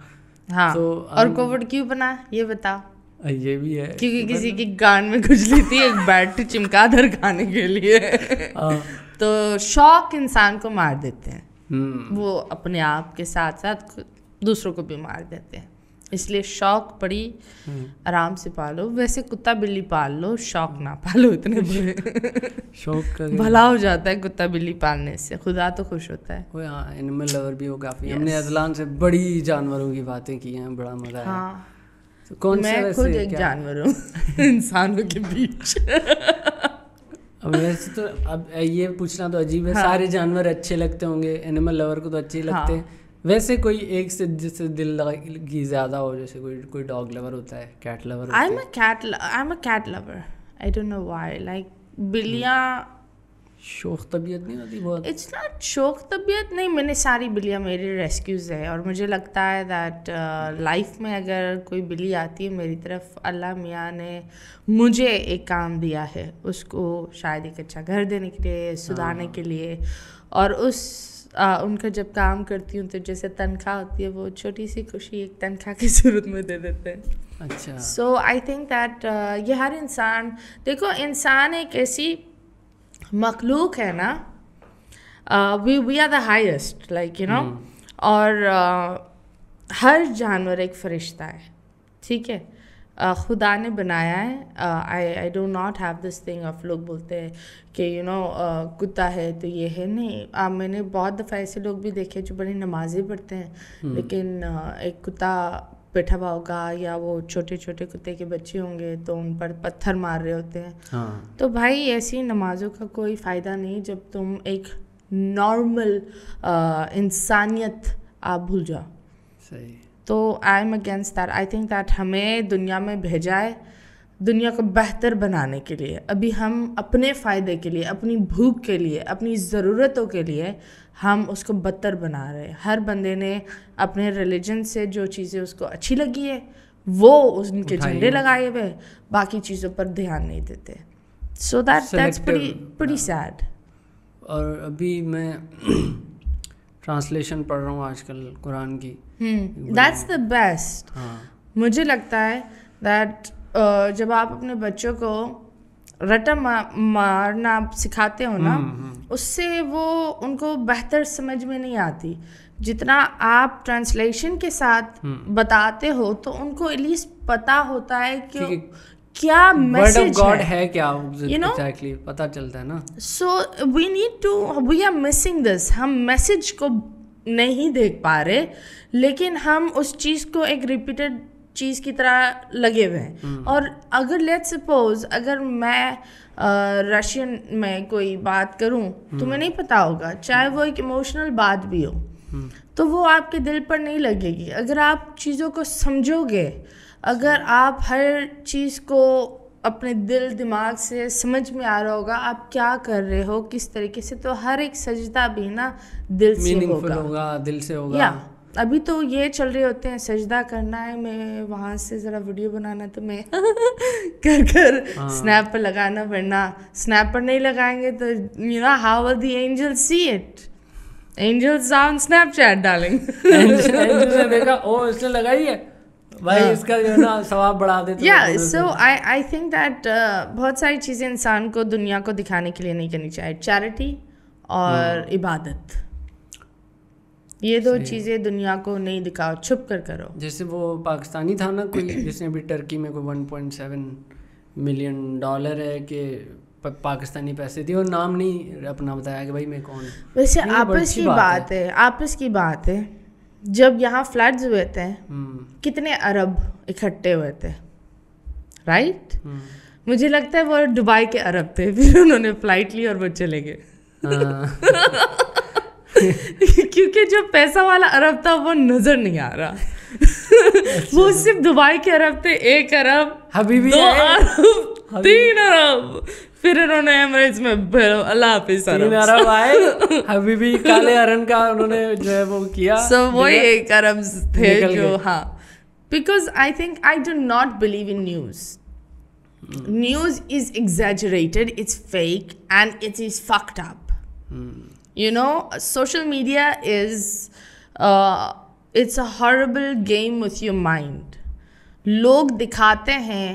हाँ तो और कोविड क्यों बना ये बताओ ये भी है क्योंकि किसी की गान में खुजली थी एक बैट चिमका धर खाने के लिए हाँ। तो शौक इंसान को मार देते हैं हम्म। वो अपने आप के साथ साथ दूसरों को भी मार देते हैं इसलिए शौक बड़ी हम्म। आराम से पालो वैसे कुत्ता बिल्ली पाल लो शौक ना पालो इतने बुरे शौक का भला हो जाता है कुत्ता बिल्ली पालने से खुदा तो खुश होता है वो एनिमल लवर भी हो काफ़ी हमने अजलान से बड़ी जानवरों की बातें की हैं बड़ा मज़ा आया हाँ। तो कौन मैं खुद एक जानवर हूँ इंसानों के बीच अब वैसे तो अब ये पूछना तो अजीब है हाँ. सारे जानवर अच्छे लगते होंगे एनिमल लवर को तो अच्छे लगते हाँ। हैं वैसे कोई एक से जिससे दिल लगी ज़्यादा हो जैसे कोई कोई डॉग लवर होता है cat lover I am a cat I am a cat lover I don't know why like बिल्लियां शौक तबीयत नहीं होती बहुत इट्स नॉट शौक तबीयत नहीं मैंने सारी बिल्लियां मेरे रेस्क्यूज़ है और मुझे लगता है दैट लाइफ uh, में अगर कोई बिल्ली आती है मेरी तरफ अल्लाह मियाँ ने मुझे एक काम दिया है उसको शायद एक अच्छा घर देने के लिए सुधारने हाँ। के लिए और उस आ, उनका जब काम करती हूँ तो जैसे तनख्वाह होती है वो छोटी सी खुशी एक तनख्वाह की सूरत में दे देते हैं अच्छा सो आई थिंक दैट ये हर इंसान देखो इंसान एक ऐसी मखलूक है ना we we are the highest like you know और uh, हर जानवर एक फरिश्ता है ठीक है खुदा ने बनाया है I I do not have this thing of लोग बोलते हैं कि यू नो कुत्ता है तो ये है नहीं आ, मैंने बहुत दफ़ा ऐसे लोग भी देखे जो बड़ी नमाजें पढ़ते हैं हम्म। लेकिन एक कुत्ता बैठा हुआ होगा या वो छोटे छोटे कुत्ते के बच्चे होंगे तो उन पर पत्थर मार रहे होते हैं हाँ। तो भाई ऐसी नमाजों का कोई फ़ायदा नहीं जब तुम एक नॉर्मल इंसानियत आप भूल जाओ सही तो I am against that I think that हमें दुनिया में भेजा है दुनिया को बेहतर बनाने के लिए अभी हम अपने फ़ायदे के लिए अपनी भूख के लिए अपनी ज़रूरतों के लिए हम उसको बदतर बना रहे हैं हर बंदे ने अपने रिलीजन से जो चीज़ें उसको अच्छी लगी है वो उनके झंडे लगाए हुए बाकी चीज़ों पर ध्यान नहीं देते so that that's pretty sad और अभी मैं ट्रांसलेशन पढ़ रहा हूँ आजकल कुरान की दैट्स द बेस्ट मुझे लगता है दैट uh, जब आप अपने बच्चों को रटा मा, मारना सिखाते हो ना हम्म, हम्म। उससे वो उनको बेहतर समझ में नहीं आती जितना आप ट्रांसलेशन के साथ हम्म। बताते हो तो उनको एटलीस्ट पता होता है कि क्या मैसेज है, क्या यू नो एक्टली पता चलता है ना so we need to we are missing this हम मैसेज को नहीं देख पा रहे लेकिन हम उस चीज़ को एक रिपीटेड चीज़ की तरह लगे हुए हैं हम्म। और अगर लेट सपोज अगर मैं रशियन में कोई बात करूं मैं हम्म। नहीं पता होगा चाहे वो एक इमोशनल बात भी हो हम्म। तो वो आपके दिल पर नहीं लगेगी अगर आप चीज़ों को समझोगे अगर आप हर चीज़ को अपने दिल दिमाग से समझ में आ रहा होगा आप क्या कर रहे हो किस तरीके से तो हर एक सजदा भी ना दिल से होगा होगा दिल से होगा या अभी तो ये चल रहे होते हैं सजदा करना है मैं वहाँ से ज़रा वीडियो बनाना तो मैं कर कर स्नैप हाँ। पर लगाना वरना स्नैप पर नहीं लगाएंगे तो you know how will the angel see it angels on Snapchat डालेंगे देखा ओ इसने लगाई है भाई हाँ। इसका जो ना सवाब बढ़ा देते या सो आई आई थिंक दैट बहुत सारी चीज़ें इंसान को दुनिया को दिखाने के लिए नहीं करनी चाहिए चैरिटी और हाँ। इबादत ये दो चीज़ें दुनिया को नहीं दिखाओ छुप कर करो जैसे वो पाकिस्तानी था ना कोई जिसने अभी टर्की में कोई सेवन मिलियन डॉलर है कि पाकिस्तानी पैसे दिए और नाम नहीं अपना बताया कि भाई मैं कौन वैसे आपस की बात है आपस की बात है जब यहाँ फ्लड्स हुए थे हम्म। कितने अरब इकट्ठे हुए थे राइट हम्म। मुझे लगता है वो दुबई के अरब थे फिर उन्होंने फ्लाइट ली और वो चले गए हाँ। क्योंकि जो पैसा वाला अरब था वो नजर नहीं आ रहा अच्छा। वो सिर्फ दुबई के अरब थे एक अरब हबीबी दो अरब तीन अरब फिर उन्होंने एमरेज में अल्लाह हाफिज अरब आए अभी भी काले अरन का उन्होंने जो है वो किया सो so, वही एक अरब थे जो हाँ because I think I do not believe in news news is exaggerated it's fake and it is fucked up you know social media is it's a horrible game with your mind लोग दिखाते हैं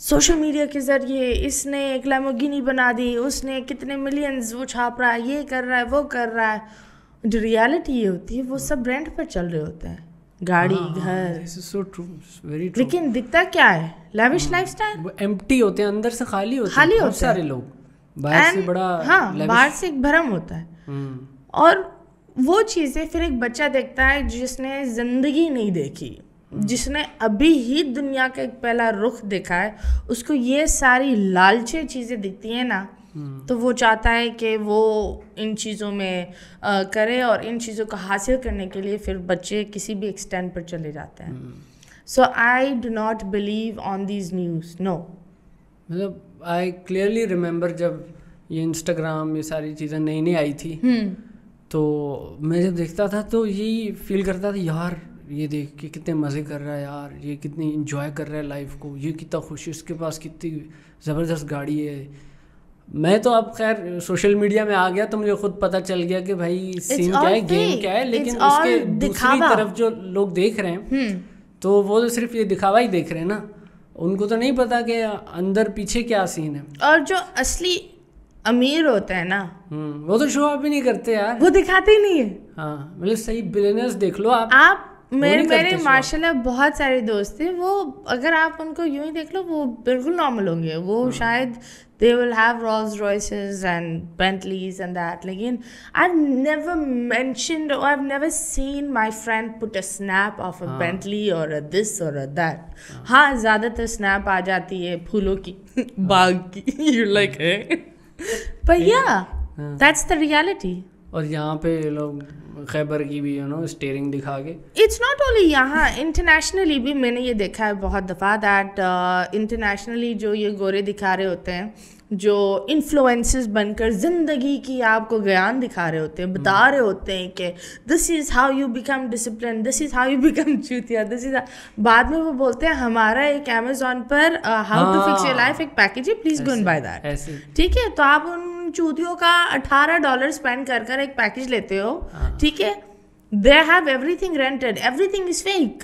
social media के ज़रिए इसने एक लैमोगिनी बना दी उसने कितने मिलियंस वो छाप रहा है ये कर रहा है वो कर रहा है जो रियलिटी ये होती है वो सब रेंट पर चल रहे होते हैं गाड़ी हाँ, हाँ, घर सो ट्रू वेरी ट्रू लेकिन दिखता क्या है लैविश लाइफस्टाइल हाँ, वो एम्प्टी होते हैं अंदर से खाली होते खाली होते सारे लोग बाहर से बड़ा हाँ बाहर से एक भरम होता है हम्म। और वो चीज़ें फिर एक बच्चा देखता है जिसने ज़िंदगी नहीं देखी जिसने अभी ही दुनिया का एक पहला रुख देखा है उसको ये सारी लालचे चीज़ें दिखती हैं ना हम्म। तो वो चाहता है कि वो इन चीज़ों में आ, करे और इन चीज़ों को हासिल करने के लिए फिर बच्चे किसी भी एक्सटेंड पर चले जाते हैं so I do not believe on these news no मतलब आई क्लियरली रिमेंबर जब ये इंस्टाग्राम ये सारी चीज़ें नई नई आई थी हम्म। तो मैं जब देखता था तो यही फील करता था यार ये देख के कितने मज़े कर रहा है यार ये कितनी इंजॉय कर रहा है लाइफ को ये कितना खुश है उसके पास कितनी ज़बरदस्त गाड़ी है मैं तो अब खैर सोशल मीडिया में आ गया तो मुझे खुद पता चल गया कि भाई सीन क्या है गेम क्या है लेकिन उसके दूसरी तरफ जो लोग देख रहे हैं हम्म. तो वो तो सिर्फ ये दिखावा ही देख रहे हैं ना उनको तो नहीं पता कि अंदर पीछे क्या सीन है और जो असली अमीर होता है ना हम्म, वो तो शो ऑफ भी नहीं करते यार वो दिखाते ही नहीं है हाँ मतलब सही बिलेनर्स देख लो आप आप मेरे मेरे माशाल्लाह बहुत सारे दोस्त थे वो अगर आप उनको यूं ही देख लो वो बिल्कुल नॉर्मल होंगे वो हम्म। शायद they will have Rolls Royces and Bentleys and that लेकिन I never mentioned I have never seen my friend put a snap of a Bentley और अ दिस और अ दैट हाँ, हाँ।, हाँ ज़्यादातर स्नैप आ जाती है फूलों की हाँ। बाग की यू लाइक है पर या दैट्स द रियलिटी और यहाँ पे लोग खैबर की भी यू नो स्टेयरिंग दिखा के इट्स नॉट ओनली यहाँ इंटरनेशनली भी मैंने ये देखा है बहुत दफ़ा दैट इंटरनेशनली जो ये गोरे दिखा रहे होते हैं जो इन्फ्लुएंसेस बनकर ज़िंदगी की आपको ज्ञान दिखा रहे होते हैं बता हम्म। रहे होते हैं कि this is how you become discipline this is how you become चूतिया दिस इज़ बाद में वो बोलते हैं हमारा एक अमेजोन पर how to fix your life एक पैकेज है please go and buy that ठीक है तो आप उन चूतियों का अठारह डॉलर स्पेंड कर कर एक पैकेज लेते हो हाँ। ठीक है they have everything rented everything is fake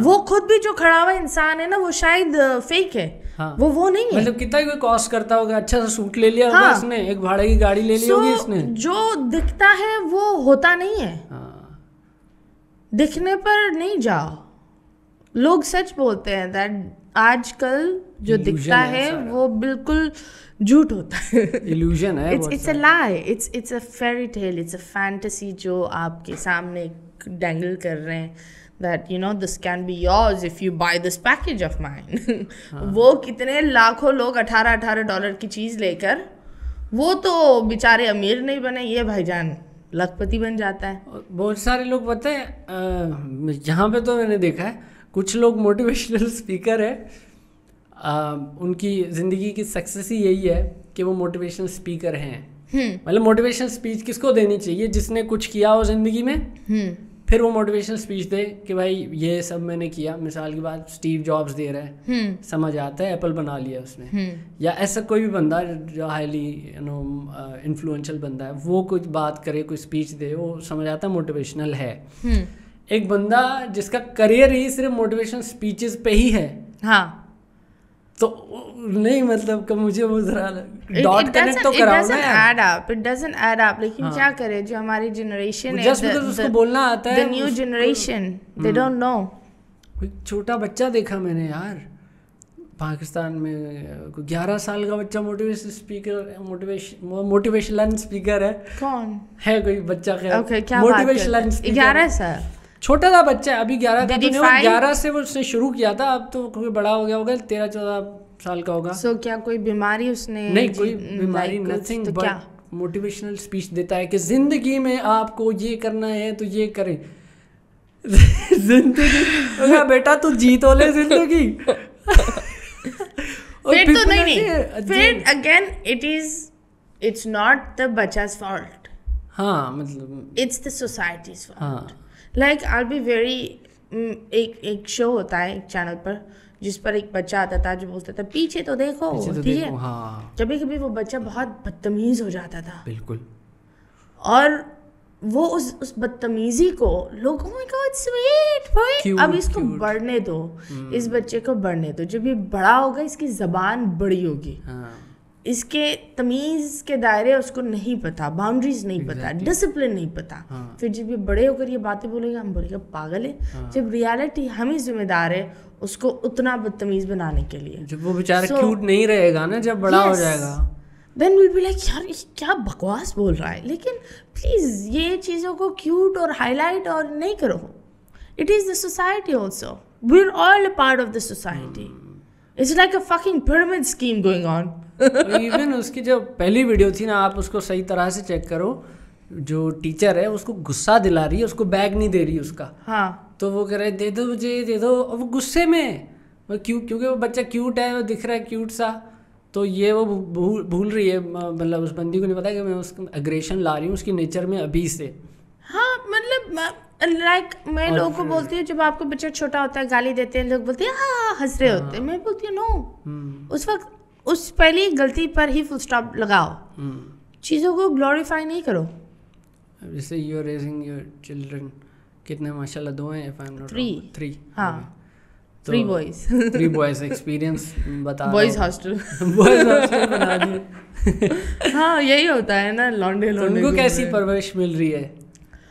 वो खुद भी जो खड़ा हुआ इंसान है ना वो शायद फेक है हाँ। वो वो नहीं है मतलब कितना कोई कॉस्ट करता होगा अच्छा सा सूट ले लिया हाँ। इसने एक भाड़े की गाड़ी ले ली so, होगी इसने जो दिखता है वो होता नहीं है हाँ। दिखने पर नहीं जाओ लोग सच बोलते हैं दैट आजकल जो दिखता है, है वो बिल्कुल झूठ होता है इल्यूजन है it's it's a lie it's it's a fairy tale it's a fantasy जो आपके सामने डैंगल कर रहे हैं that you know this can be yours if you buy this package of mind वो कितने लाखों लोग अठारह अठारह डॉलर की चीज़ लेकर वो तो बेचारे अमीर नहीं बने ये भाईजान लखपति बन जाता है बहुत सारे लोग पता है जहाँ पे तो मैंने देखा है कुछ लोग मोटिवेशनल स्पीकर है उनकी ज़िंदगी की सक्सेस ही यही है कि वो मोटिवेशनल स्पीकर हैं हम्म। मतलब मोटिवेशनल स्पीच किसको देनी चाहिए जिसने कुछ किया हो ज़िंदगी में हम्म। फिर वो मोटिवेशनल स्पीच दे कि भाई ये सब मैंने किया मिसाल की बात स्टीव जॉब्स दे रहा है हम्म। समझ आता है एप्पल बना लिया उसने या ऐसा कोई भी बंदा जो हाईली यू नो इन्फ्लुएंशियल बंदा है वो कुछ बात करे कोई स्पीच दे वो समझ आता है मोटिवेशनल है एक बंदा जिसका करियर ही सिर्फ मोटिवेशनल स्पीचेस पे ही है हाँ तो नहीं मतलब कि मुझे वो जरा डॉट कनेक्ट तो कराओ ना add up it doesn't add up लेकिन हाँ। क्या करे जो हमारी जनरेशन है जस्ट बिकॉज़ उसको बोलना आता है the new generation they don't know छोटा बच्चा देखा मैंने यार पाकिस्तान में ग्यारह साल का बच्चा motivation speaker motivation motivational speaker है कौन है कोई बच्चा क्या मोटिवेशनल ग्यारह साल छोटा सा बच्चा अभी ग्यारह तो ग्यारह से वो उसने शुरू किया था अब तो कोई बड़ा हो गया होगा तेरह चौदह साल का होगा सो so, क्या कोई बीमारी उसने नहीं कोई बीमारी नथिंग बट मोटिवेशनल स्पीच देता है कि जिंदगी में आपको ये करना है तो ये करें जिंदगी बेटा तू जीत हो ले जिंदगी फिर तो नहीं नहीं फिर again it is it's not the बचाज फॉल्ट हाँ मतलब it's the society's fault like are be very एक एक शो होता है एक चैनल पर जिस पर एक बच्चा आता था जो बोलता था पीछे तो देखो तो ठीक है हाँ। कभी कभी वो बच्चा बहुत बदतमीज हो जाता था बिल्कुल और वो उस उस बदतमीजी को लोग oh अब इसको cute. बढ़ने दो hmm. इस हम्म। बच्चे को बढ़ने दो जब ये बड़ा होगा इसकी जबान बड़ी होगी हाँ। इसके तमीज़ के दायरे उसको नहीं पता बाउंड्रीज नहीं exactly. पता डिसिप्लिन नहीं पता हाँ. फिर जब ये बड़े होकर ये बातें बोलेंगे हम बोलेंगे पागल है हाँ. जब रियलिटी हम ही जिम्मेदार है उसको उतना बदतमीज बनाने के लिए जब वो बेचारा so, क्यूट नहीं रहेगा ना जब बड़ा yes, हो जाएगा देन विल बी लाइक यार ये क्या बकवास बोल रहा है लेकिन प्लीज़ ये चीज़ों को क्यूट और हाईलाइट और नहीं करो it is the society also we are all part of the society it's like a fucking pyramid scheme going on even उसकी जो पहली वीडियो थी ना आप उसको सही तरह से चेक करो जो टीचर है उसको गुस्सा दिला रही है उसको बैग नहीं दे रही उसका हाँ तो वो कह रहे दे दो मुझे दे दो और वो गुस्से में वो क्यों क्योंकि वो बच्चा क्यूट है वो दिख रहा है क्यूट सा तो ये वो भूल भूल रही है मतलब उस बंदी को नहीं पता कि मैं उसको अग्रेशन ला रही हूँ उसकी नेचर में अभी से हाँ मतलब लाइक like, मैं लोगों को बोलती हूँ जब आपको बच्चा छोटा होता है गाली देते हैं लोग बोलते हैं हाँ, हाँ, हाँ हंस रहे हाँ। होते हैं मैं बोलती हूँ नो हम्म। उस वक्त उस पहली गलती पर ही फुल स्टॉप लगाओ hmm. हम्म। चीज़ों को ग्लोरीफाई नहीं करो जैसे you are raising your children कितने माशाल्लाह दो हैं if I am not three three हाँ three boys three boys experience बता बॉयज हॉस्टल बॉयज हॉस्टल बना दिए हाँ यही होता है ना लॉन्डे लॉन्डे तो उनको कैसी परवरिश मिल रही है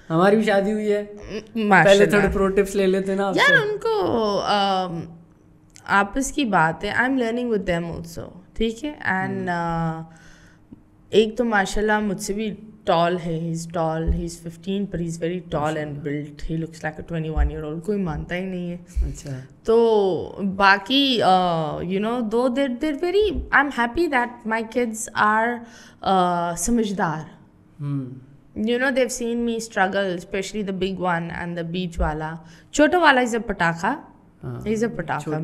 हमारी भी शादी हुई है पहले थोड़े प्रो टिप्स ले लेते ना यार उनको आपस की बात है I am learning with them also ठीक है एंड hmm. uh, एक तो माशाल्लाह मुझसे भी टॉल है he is tall he is fifteen पर is very tall and built he looks like a twenty one year old कोई मानता ही नहीं है अच्छा तो बाकी you know though they're they're very I am happy that my kids are समझदार you know they've seen me struggle specially the big one and the बीच वाला छोटो वाला इज़ अ पटाखा हाँ। अच्छा।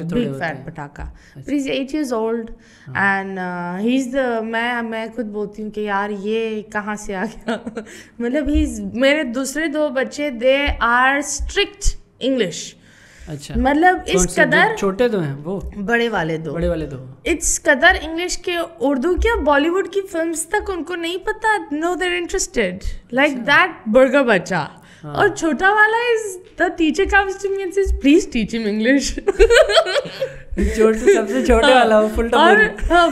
हाँ। uh, मैं मैं खुद बोलती हूँ कि यार ये कहाँ से आ गया मतलब मेरे दूसरे दो बच्चे दे आर स्ट्रिक्ट इंग्लिश अच्छा मतलब इस कदर छोटे दो तो हैं वो बड़े वाले दो बड़े वाले दो इट्स कदर इंग्लिश के उर्दू के बॉलीवुड की फिल्म्स तक उनको नहीं पता no they're interested like that burger बच्चा हाँ। और छोटा वाला is the teacher comes to me and says please teach him English सबसे छोटे हाँ। वाला फुल टपोरी और फुल हाँ,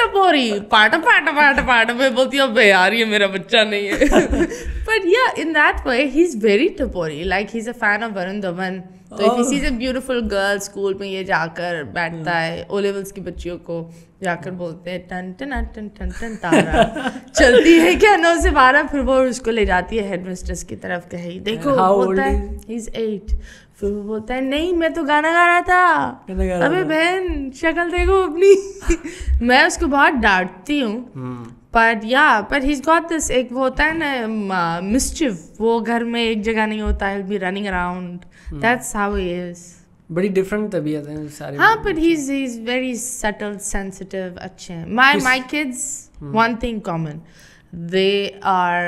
टपोरी पाटा पाटा पाटा पाटा मैं बोलती यार ये मेरा बच्चा नहीं है but yeah in that way he is very टपोरी like he is a fan of Varun Dhawan तो if he sees a beautiful girl school में ये जाकर बैठता hmm। है ओ लेवल्स की बच्चियों को जाकर बोलते हैं टन टन टन टन टन तारा चलती है क्या नौ से बारह फिर वो उसको ले जाती है हेडमिस्ट्रेस की तरफ कही देखो बोलता है इज एट फिर वो बोलता है नहीं मैं तो गाना गा रहा था अबे बहन शक्ल देखो अपनी मैं उसको बहुत डांटती हूँ हम्म। पर या पर ही गॉट दिस एक वो होता है ना मिस्चिव वो घर में एक जगह नहीं होता है running around that's how is बड़ी डिफरेंट तबीयत है सारे हाँ but he is is very subtle sensitive अच्छे हैं my my kids one thing common they are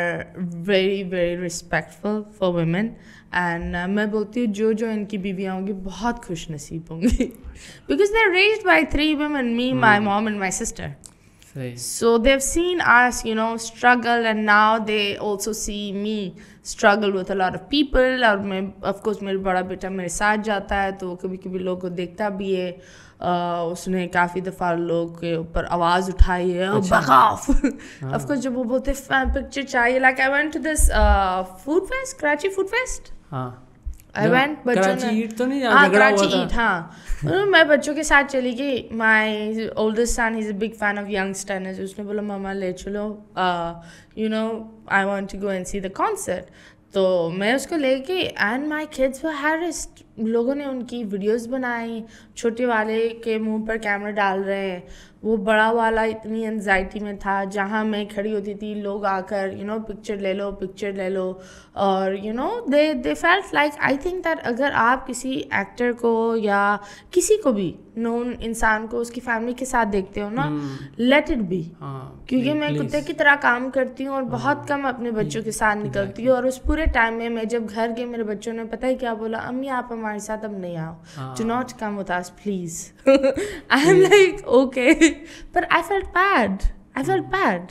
very very respectful for women and मैं बोलती हूँ जो जो इनकी बीवियाँ होंगी बहुत खुश नसीब होंगी because they are raised by three women me my mom and my sister So they've seen us, you know, struggle, and now they also see me struggle with a lot of people. और मैं of course मेरा बड़ा बेटा मेरे साथ जाता है तो कभी कभी लोगों को देखता भी है uh, उसने काफ़ी दफ़ा लोगों के ऊपर आवाज़ उठाई है अच्छा। बगाफ ऑफकोर्स हाँ। जब वो बोलते पिक्चर चाहिए like I went to this food fest Karachi food fest हाँ आई वेंट बच्चों तो हाँ, हाँ। तो मैं बच्चों के साथ चली गई my oldest son is a big fan of Young Stunners उसने बोला मामा ले चलो you know I want to go and see the concert तो मैं उसको ले गई and my kids were harassed लोगों ने उनकी वीडियोस बनाई छोटे वाले के मुंह पर कैमरा डाल रहे हैं वो बड़ा वाला इतनी एनजाइटी में था जहाँ मैं खड़ी होती थी लोग आकर यू नो पिक्चर ले लो पिक्चर ले लो और you know they they felt like I think that अगर आप किसी एक्टर को या किसी को भी नोन इंसान को उसकी फैमिली के साथ देखते हो ना लेट इट बी क्योंकि मैं कुत्ते की तरह काम करती हूँ और हाँ, बहुत कम अपने बच्चों के साथ निकलती हूँ और उस पूरे टाइम में मैं जब घर गई मेरे बच्चों ने पता ही क्या बोला अम्मी आप हमारे साथ अब नहीं आओ डू नॉट कम उदास please I am like okay पर I felt bad I felt bad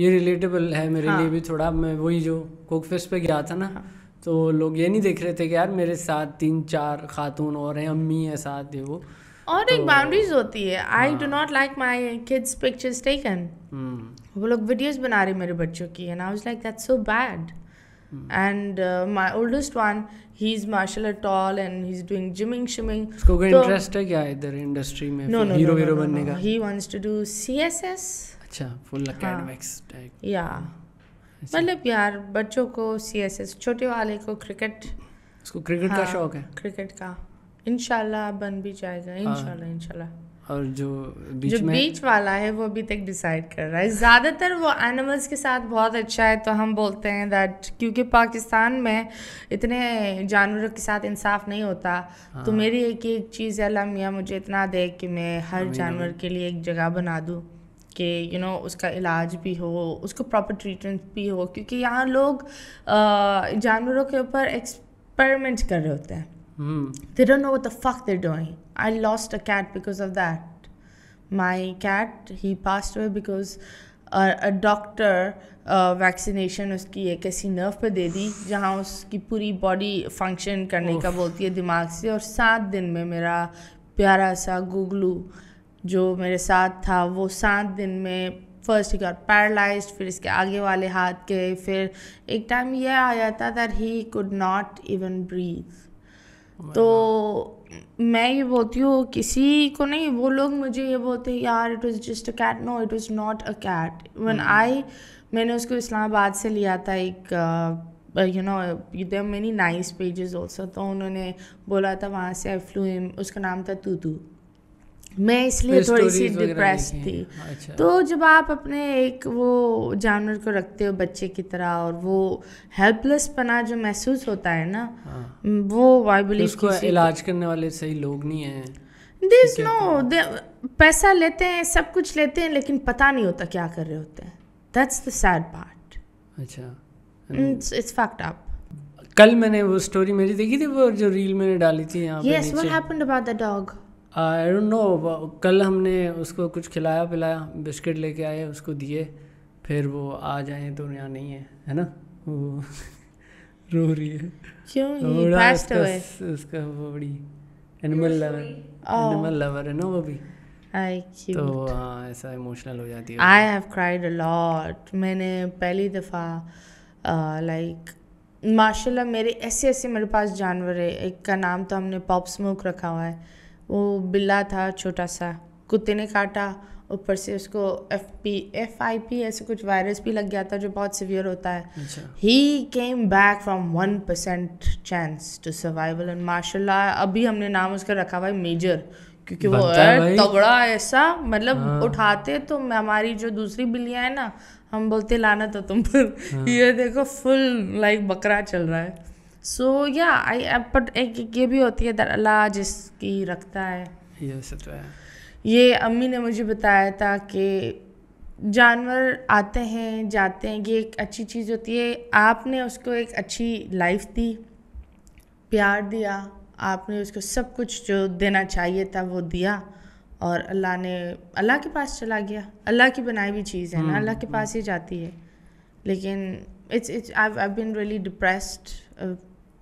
ये रिलेटेबल है मेरे हाँ. लिए भी थोड़ा मैं वही जो कोक फेस्ट पे गया था ना हाँ. तो लोग ये नहीं देख रहे थे कि यार मेरे साथ तीन चार खातून और हैं अम्मी है साथ ये वो और तो, एक बाउंड्रीज होती है I do not like my kids pictures taken वो लोग वीडियोस बना रहे मेरे बच्चों की and I was like that's so bad and my oldest one he is martial art all and he is doing gymming शिमिंग उसको कोई इंटरेस्ट तो है क्या इधर इंडस्ट्री में हीरो हीरो बनने का he wants to do CSS अच्छा फुल एकेडमिक्स टाइप या मतलब यार बच्चों को सीएसएस छोटे वाले को क्रिकेट उसको क्रिकेट का हाँ, शौक है क्रिकेट का इंशाल्लाह बन भी जाएगा हाँ। इंशाल्लाह इंशाल्लाह और जो बीच जो में बीच वाला है वो अभी तक डिसाइड कर रहा है ज़्यादातर वो एनिमल्स के साथ बहुत अच्छा है तो हम बोलते हैं दैट क्योंकि पाकिस्तान में इतने जानवरों के साथ इंसाफ नहीं होता तो हाँ। तो मेरी एक एक चीज़ है लमिया मुझे इतना दे कि मैं हर जानवर के लिए एक जगह बना दूँ कि यू नो उसका इलाज भी हो उसको प्रॉपर ट्रीटमेंट भी हो क्योंकि यहाँ लोग जानवरों के ऊपर एक्सपेरिमेंट कर रहे होते हैं Mm. They don't know what the fuck they're doing. I lost a cat because of that. My cat, he passed away because a doctor vaccination uh, उसकी एक ऐसी नर्व पे दे दी जहाँ उसकी पूरी बॉडी फंक्शन करने का बोलती है दिमाग से और सात दिन में मेरा प्यारा सा गूगलू जो मेरे साथ था वो सात दिन में फर्स्ट ही गॉट पैरलाइज फिर इसके आगे वाले हाथ के फिर एक टाइम यह आया था that he could not even breathe तो मैं ये बोलती हूँ किसी को नहीं वो लोग मुझे ये बोलते हैं यार it was just a cat no it was not a cat one I मैंने उसको इस्लामाबाद से लिया था एक you know they many nice pages also तो उन्होंने बोला था वहाँ से आई फ्लू हिम उसका नाम था तूतू मैं इसलिए थोड़ी सी डिप्रेस थी अच्छा। तो जब आप अपने एक वो जानवर को रखते हो बच्चे की तरह और वो हेल्पलेस पना जो महसूस होता है ना हाँ। वो आई तो बिलीव उसको इलाज करने वाले सही लोग नहीं है दिस नो पैसा लेते हैं सब कुछ लेते हैं लेकिन पता नहीं होता क्या कर रहे होते हैं दैट्स द सैड पार्ट अच्छा इट्स फैक्ट अप कल मैंने वो स्टोरी मेरी देखी थी वो जो रील मैंने डाली थी यहाँ yes what happened about the dog I don't know कल हमने उसको कुछ खिलाया पिलाया बिस्किट लेके आए उसको दिए फिर वो आ जाए तो यहाँ नहीं है है ना वो रो रही है क्यों उसका वो बड़ी एनिमल लवर एनिमल लवर है ना वो भी तो हाँ ऐसा इमोशनल हो जाती है I have cried a lot मैंने पहली दफ़ा लाइक माशाल्लाह मेरे ऐसे ऐसे मेरे पास जानवर है एक का नाम तो हमने पॉप स्मोक रखा हुआ है वो बिल्ला था छोटा सा कुत्ते ने काटा ऊपर से उसको F P F I P ऐसे कुछ वायरस भी लग गया था जो बहुत सिवियर होता है he came back from one percent chance to survival and Marshal अभी हमने नाम उसका रखा हुआ है मेजर क्योंकि वो तगड़ा ऐसा मतलब हाँ। उठाते तो हमारी जो दूसरी बिल्लियाँ हैं ना हम बोलते लाना तो तुम पर हाँ। ये देखो फुल लाइक बकरा चल रहा है सो या आई बट एक ये भी होती है अल्लाह जिसकी रखता है ये है ये अम्मी ने मुझे बताया था कि जानवर आते हैं जाते हैं ये एक अच्छी चीज़ होती है आपने उसको एक अच्छी लाइफ दी प्यार दिया आपने उसको सब कुछ जो देना चाहिए था वो दिया और अल्लाह ने अल्लाह के पास चला गया अल्लाह की बनाई हुई चीज़ है ना हम्म, अल्लाह के हम्म। पास ही जाती है लेकिन it's it's I I been really depressed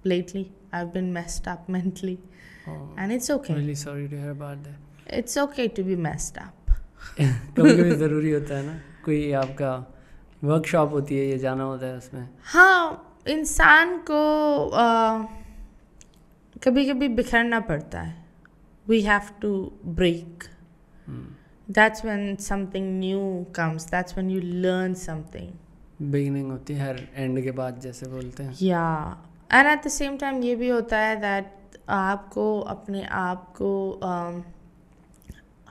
lately. I've been messed up mentally. Oh, and it's okay. Really sorry to hear about that. It's okay to be messed up. कभी कभी ज़रूरी होता है ना कोई आपका वर्कशॉप होती है ये जाना होता है उसमें हाँ इंसान को कभी कभी बिखरना पड़ता है we have to break that's when something new comes that's when you learn something beginning होती है हर एंड के बाद जैसे बोलते हैं yeah and at the same time ये भी होता है दैट आपको अपने आप को uh,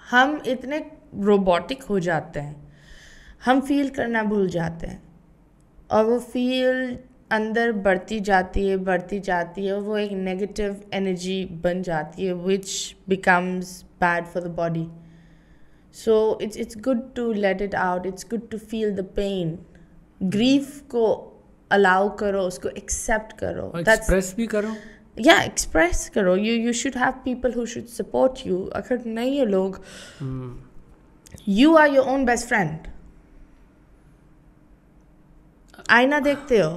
हम इतने रोबोटिक हो जाते हैं हम फील करना भूल जाते हैं और वो फील अंदर बढ़ती जाती है बढ़ती जाती है वो एक नेगेटिव एनर्जी बन जाती है which becomes bad for the body so it's it's good to let it out it's good to feel the pain grief को अलाउ करो उसको एक्सेप्ट करो एक्सप्रेस भी करो या yeah, एक्सप्रेस करो you you should have people who should support you अगर नहीं है लोग you are your own best friend आईना देखते हो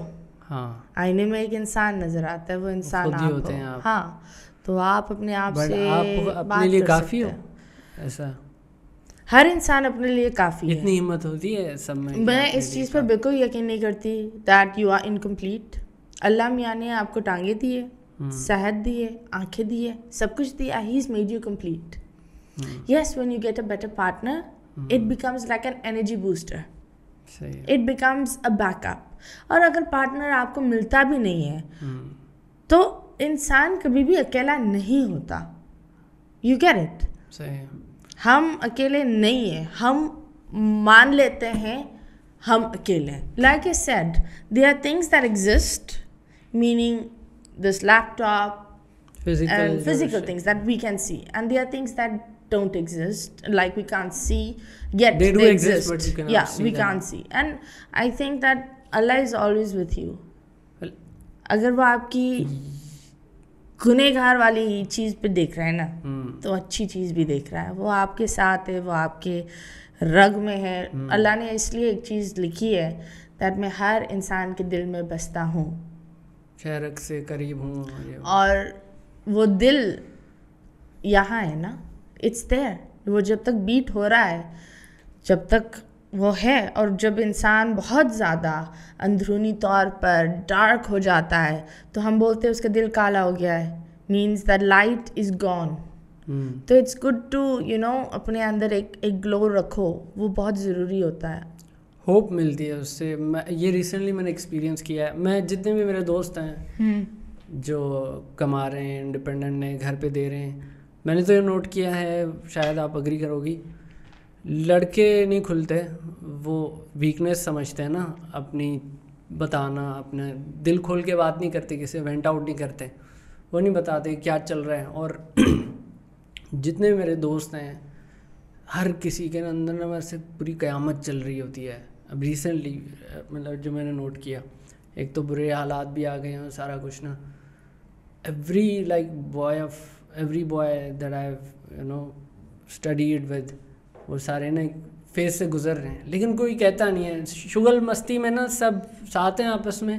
हाँ आईने में एक इंसान नजर आता है वो इंसान आप होते हो। हैं आप हाँ तो आप अपने आप से आप अपने लिए काफी हो ऐसा हर इंसान अपने लिए काफ़ी इतनी हिम्मत होती है सब में मैं इस चीज़ पर बिल्कुल यकीन नहीं करती that you are incomplete Allah मियाँ ने आपको टांगे दिए सेहत दी है आंखें दी है सब कुछ दिया ही is made you complete yes when you get a better partner it becomes like an energy booster it becomes a backup और अगर पार्टनर आपको मिलता भी नहीं है हम्म। तो इंसान कभी भी अकेला नहीं होता यू कैर इट हम अकेले नहीं हैं हम मान लेते हैं हम अकेले like a said they are things that exist meaning this laptop physical things that we can see and they are things that don't exist like we can see get exist या we can see and I think that Allah is always with you अगर वो आपकी hmm. गुनेगार वाली चीज़ पे देख रहा है ना हम्म। तो अच्छी चीज़ भी देख रहा है वो आपके साथ है वो आपके रग में है हम्म। अल्लाह ने इसलिए एक चीज़ लिखी है दैट मैं हर इंसान के दिल में बसता हूँ खैरक से करीब हूँ और वो दिल यहाँ है ना इट्स देयर वो जब तक बीट हो रहा है जब तक वो है और जब इंसान बहुत ज़्यादा अंदरूनी तौर पर डार्क हो जाता है तो हम बोलते हैं उसका दिल काला हो गया है means the light is gone तो it's good to you know अपने अंदर एक एक ग्लो रखो वो बहुत ज़रूरी होता है होप मिलती है उससे मैं ये रिसेंटली मैंने एक्सपीरियंस किया है मैं जितने भी मेरे दोस्त हैं hmm. जो कमा रहे हैं इंडिपेंडेंट हैं घर पे दे रहे हैं मैंने तो ये नोट किया है शायद आप अग्री करोगी लड़के नहीं खुलते वो वीकनेस समझते हैं ना अपनी बताना अपने दिल खोल के बात नहीं करते किसी वेंट आउट नहीं करते वो नहीं बताते क्या चल रहा है और जितने मेरे दोस्त हैं हर किसी के अंदर मेरे से पूरी क़यामत चल रही होती है अब रिसेंटली मतलब जो मैंने नोट किया एक तो बुरे हालात भी आ गए हैं सारा कुछ ना every like boy of every boy that I you know studied with वो सारे ना फेस से गुजर रहे हैं लेकिन कोई कहता नहीं है शुगल मस्ती में ना सब साथ हैं आपस में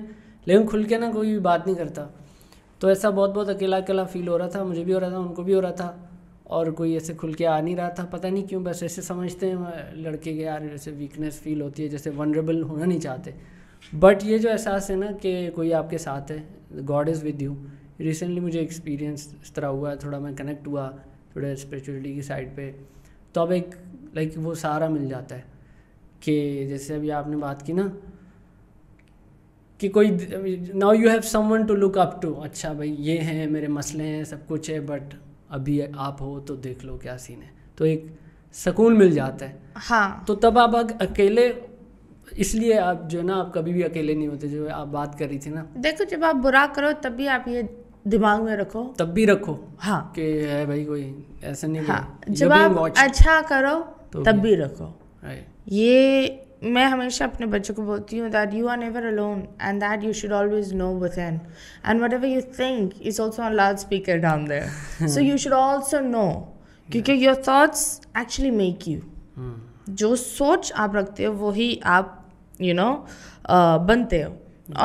लेकिन खुल के ना कोई भी बात नहीं करता तो ऐसा बहुत बहुत अकेला अकेला फील हो रहा था मुझे भी हो रहा था उनको भी हो रहा था और कोई ऐसे खुल के आ नहीं रहा था पता नहीं क्यों बस ऐसे समझते हैं लड़के के यार जैसे वीकनेस फील होती है जैसे वनरेबल होना नहीं चाहते बट ये जो एहसास है ना कि कोई आपके साथ है God is with you recently मुझे एक्सपीरियंस इस तरह हुआ थोड़ा मैं कनेक्ट हुआ थोड़ा स्परिचुअलिटी की साइड पे तो अब एक लाइक वो सारा मिल जाता है कि जैसे अभी आपने बात की ना कि कोई now you have someone to look up to अच्छा भाई ये हैं मेरे मसले हैं सब कुछ है बट अभी आप हो तो देख लो क्या सीन है तो एक सुकून मिल जाता है हाँ तो तब आप अकेले इसलिए आप जो है ना आप कभी भी अकेले नहीं होते जो आप बात कर रही थी ना देखो जब आप बुरा करो तब भी आप ये दिमाग में रखो तब भी रखो हाँ कि है भाई कोई ऐसा नहीं हाँ जब आप अच्छा करो तो तब भी रखो ये मैं हमेशा अपने बच्चों को बोलती हूँ that you are never alone and that you should always know with an end whatever you think is also on loud speaker down there so you should also know क्योंकि your thoughts actually make you जो सोच आप रखते हो वही आप you you know know, uh, बनते हो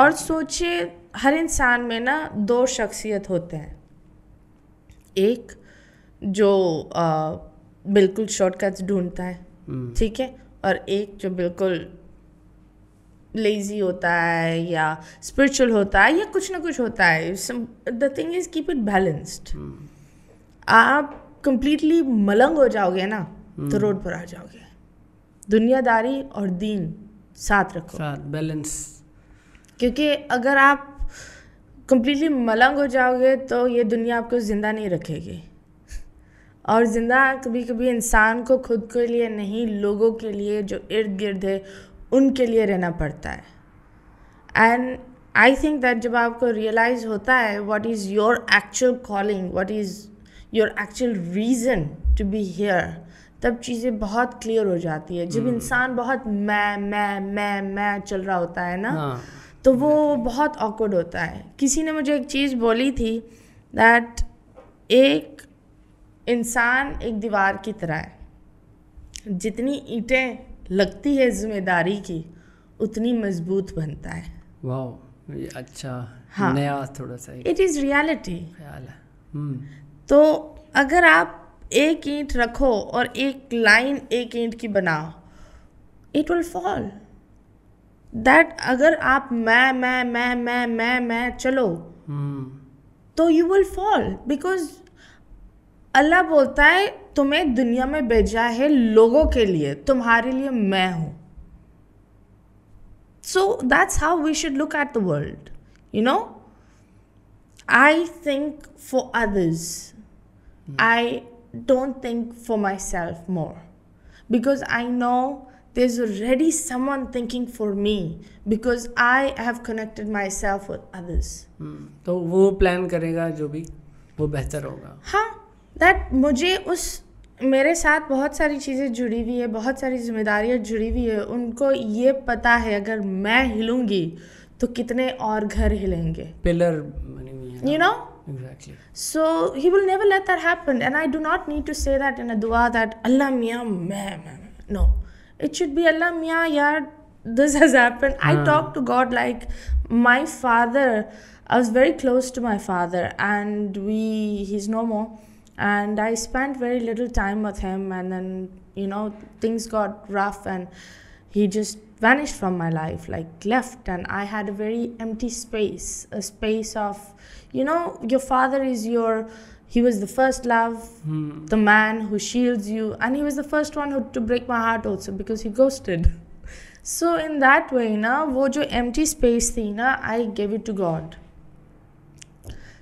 और सोचिए हर इंसान में ना दो शख्सियत होते हैं एक जो uh, बिल्कुल शॉर्टकट्स ढूंढता है हम्म। ठीक है और एक जो बिल्कुल लेजी होता है या स्पिरिचुअल होता है या कुछ ना कुछ होता है the thing is keep it balanced आप कंप्लीटली मलंग हो जाओगे ना तो हम्म। रोड पर आ जाओगे दुनियादारी और दीन साथ रखो साथ बैलेंस क्योंकि अगर आप कंप्लीटली मलंग हो जाओगे तो ये दुनिया आपको ज़िंदा नहीं रखेगी और ज़िंदा कभी कभी इंसान को खुद के लिए नहीं लोगों के लिए जो इर्द गिर्द है उनके लिए रहना पड़ता है एंड आई थिंक दैट जब आपको रियलाइज़ होता है what is your actual calling what is your actual reason to be here तब चीज़ें बहुत क्लियर हो जाती है जब hmm. इंसान बहुत मैं मैं मैं मैं चल रहा होता है ना हाँ। तो वो बहुत ऑकवर्ड होता है किसी ने मुझे एक चीज़ बोली थी दैट एक इंसान एक दीवार की तरह है जितनी ईंटें लगती है जिम्मेदारी की उतनी मजबूत बनता है ये अच्छा हाँ नया थोड़ा सा इट इज़ रियलिटी तो अगर आप एक ईंट रखो और एक लाइन एक ईंट की बनाओ इट विल फॉल दैट अगर आप मैं मैं मैं मैं मैं मैं चलो hmm. तो you will fall because Allah बोलता है तुम्हें दुनिया में भेजा है लोगों के लिए तुम्हारे लिए मैं हूँ so that's how we should look at the world you know I think for others I don't think for myself more because I know there's already someone thinking for me because I have connected myself with others. Hmm. तो वो plan करेगा जो भी वो बेहतर होगा हाँ that मुझे उस मेरे साथ बहुत सारी चीज़ें जुड़ी हुई है बहुत सारी जिम्मेदारियाँ जुड़ी हुई है उनको ये पता है अगर मैं हिलूँगी तो कितने और घर हिलेंगे pillar you know so he will never let that happen and I do not need to say that in a दुआ दैट अल्लाह मियाँ मैं मैं no it should be Allah मियाँ यार this has happen I talk to God like my father I was very close to my father and we he is no more and I spent very little time with him. And then you know things got rough, and he just vanished from my life, like left. And I had a very empty space, a space of you know your father is your he was the first love, hmm. the man who shields you, and he was the first one who, to break my heart also because he ghosted. So in that way, na, wo jo empty space thi na, I gave it to God.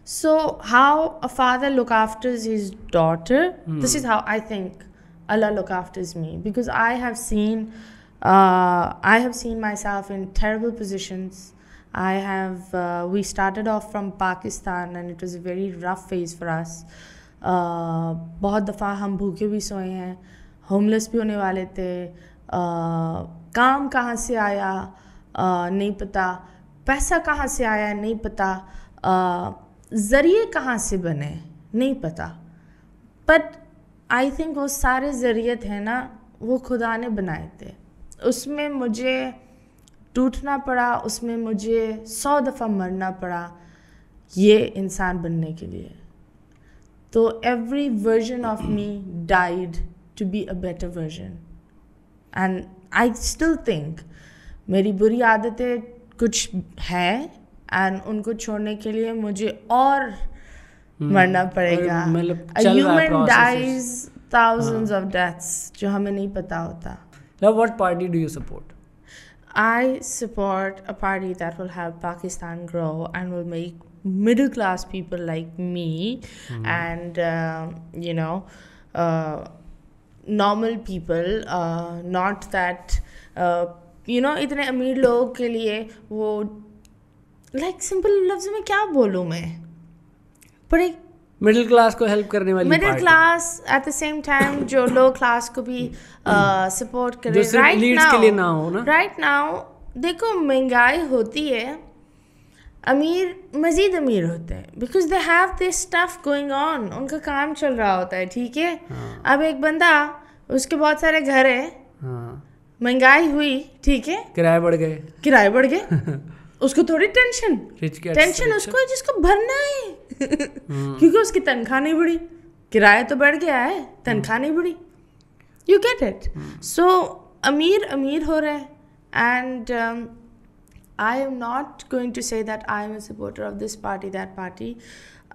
So how a father look after his daughter, mm. this is how I think Allah look after me because I have seen uh, I have seen myself in terrible positions. I have uh, we started off from Pakistan and it was a very rough phase for us. Uh, बहुत दफ़ा हम भूखे भी सोए हैं homeless भी होने वाले थे काम कहाँ से आया नहीं पता पैसा कहाँ से आया नहीं पता ज़रिए कहाँ से बने नहीं पता बट आई थिंक वो सारे ज़रिए थे ना वो खुदा ने बनाए थे उसमें मुझे टूटना पड़ा उसमें मुझे सौ दफ़ा मरना पड़ा ये इंसान बनने के लिए तो every version of me died to be a better version and I still think मेरी बुरी आदतें कुछ हैं एंड उनको छोड़ने के लिए मुझे और हम्म। मरना पड़ेगा human dies thousands of deaths जो हमें नहीं पता होता what party do you support I support a party that will have Pakistan grow and will make middle class people like me and you know normal people not that you know इतने अमीर लोगों के लिए वो लाइक सिंपल लफ्ज में क्या बोलूँ मैं पर एक मिडिल क्लास को हेल्प करने वाली middle class at the same time जो लो क्लास को भी सपोर्ट hmm. uh, करे राइट नाउ राइट नाउ देखो महंगाई होती है अमीर मज़ीद अमीर होते हैं because they have this stuff going on उनका काम चल रहा होता है ठीक है हाँ. अब एक बंदा उसके बहुत सारे घर है हाँ. महंगाई हुई ठीक है किराए बढ़ गए किराए बढ़ गए उसको थोड़ी टेंशन टेंशन उसको है जिसको भरना है हम्म। क्योंकि उसकी तनख्वाह नहीं बढ़ी किराया तो बढ़ गया है तनख्वाह नहीं बढ़ी यू गेट इट सो अमीर अमीर हो रहे हैं and I am not going to say that I am a supporter of this party that party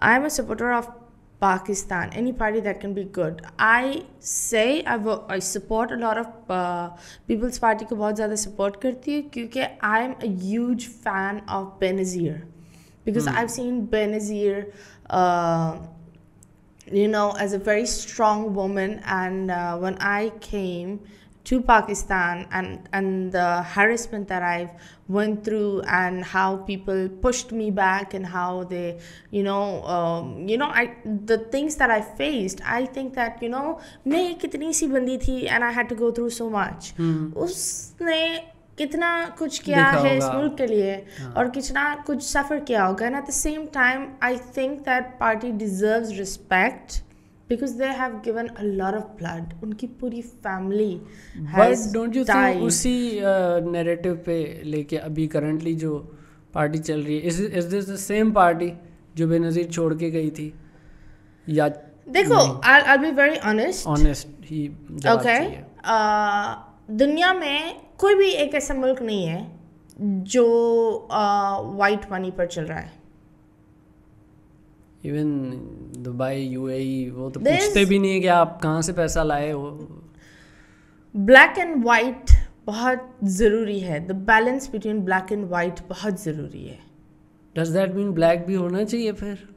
I am a supporter of Pakistan, any party that can be good. I say I work, I support a lot of peoples uh, party को बहुत ज़्यादा support करती है क्योंकि I am a huge fan of Benazir because I have seen Benazir you know as a very strong woman and uh, when i came to Pakistan and and the harassment that I've went through and how people pushed me back and how they you know um, you know I the things that I faced I think that you know मैं कितनी सी and I had to go through so much mm. उसने कितना कुछ किया है इस मुल्क के लिए हाँ. और कितना कुछ सफ़र किया होगा and at the same time I think that party respect because they have given a lot of blood उनकी पूरी family has But don't you उसी नैरेटिव uh, पे लेके अभी करंटली जो पार्टी चल रही है is this the same party जो बेनजीर छोड़ के गई थी या देखो I I be very honest honest ही ओके uh, दुनिया में कोई भी एक ऐसा मुल्क नहीं है जो वाइट uh, मनी पर चल रहा है इवन दुबई यूएई e, वो तो There's... पूछते भी नहीं है कि आप कहाँ से पैसा लाए हो ब्लैक एंड वाइट बहुत ज़रूरी है the balance between black and white बहुत ज़रूरी है डज दैट मीन ब्लैक भी होना चाहिए फिर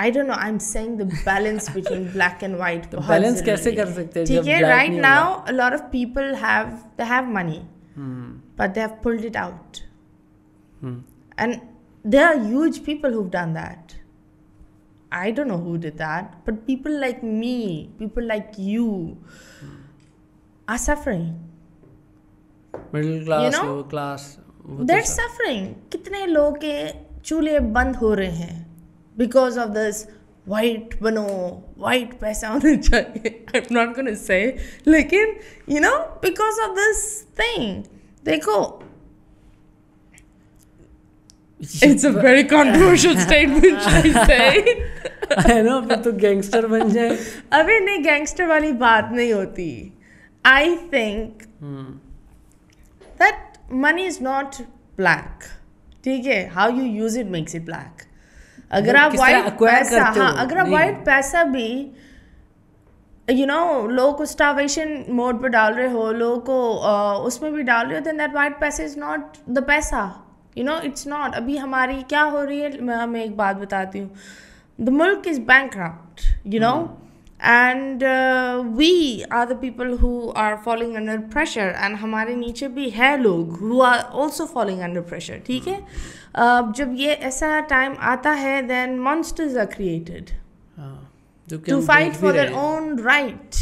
I don't know I am saying the balance between black and white balance कैसे कर सकते हैं ठीक है right now a lot of people have they have money but they have pulled it out and there are huge people who done that I don't know who did that, but people like me, people like you are suffering. Middle class, you know? lower class. They're suffering. कितने लोग के चूल्हे बंद हो रहे हैं because of this white बनो white पैसा होना चाहिए I'm not gonna say लेकिन you know because of this thing देखो it's a very controversial statement I say I no फिर तो गैंगस्टर बन जाए अबे नहीं गैंगस्टर वाली बात नहीं होती I think that money is not black ठीक है how you use it makes it black अगर आप वाइट पैसा हाँ अगर आप वाइट पैसा भी यू नो लोग को स्टावेशन मोड पर डाल रहे हो लोग को उसमें भी डाल रहे हो देन दैट वाइट पैसा इज नॉट द पैसा यू नो इट्स नॉट अभी हमारी क्या हो रही है मैं, मैं एक बात बताती हूँ द मुल्क is bank you know and we are the people who are following under pressure and हमारे नीचे भी है लोग who are also following under pressure ठीक है हाँ। जब ये ऐसा टाइम आता है then monsters are created to fight for their own right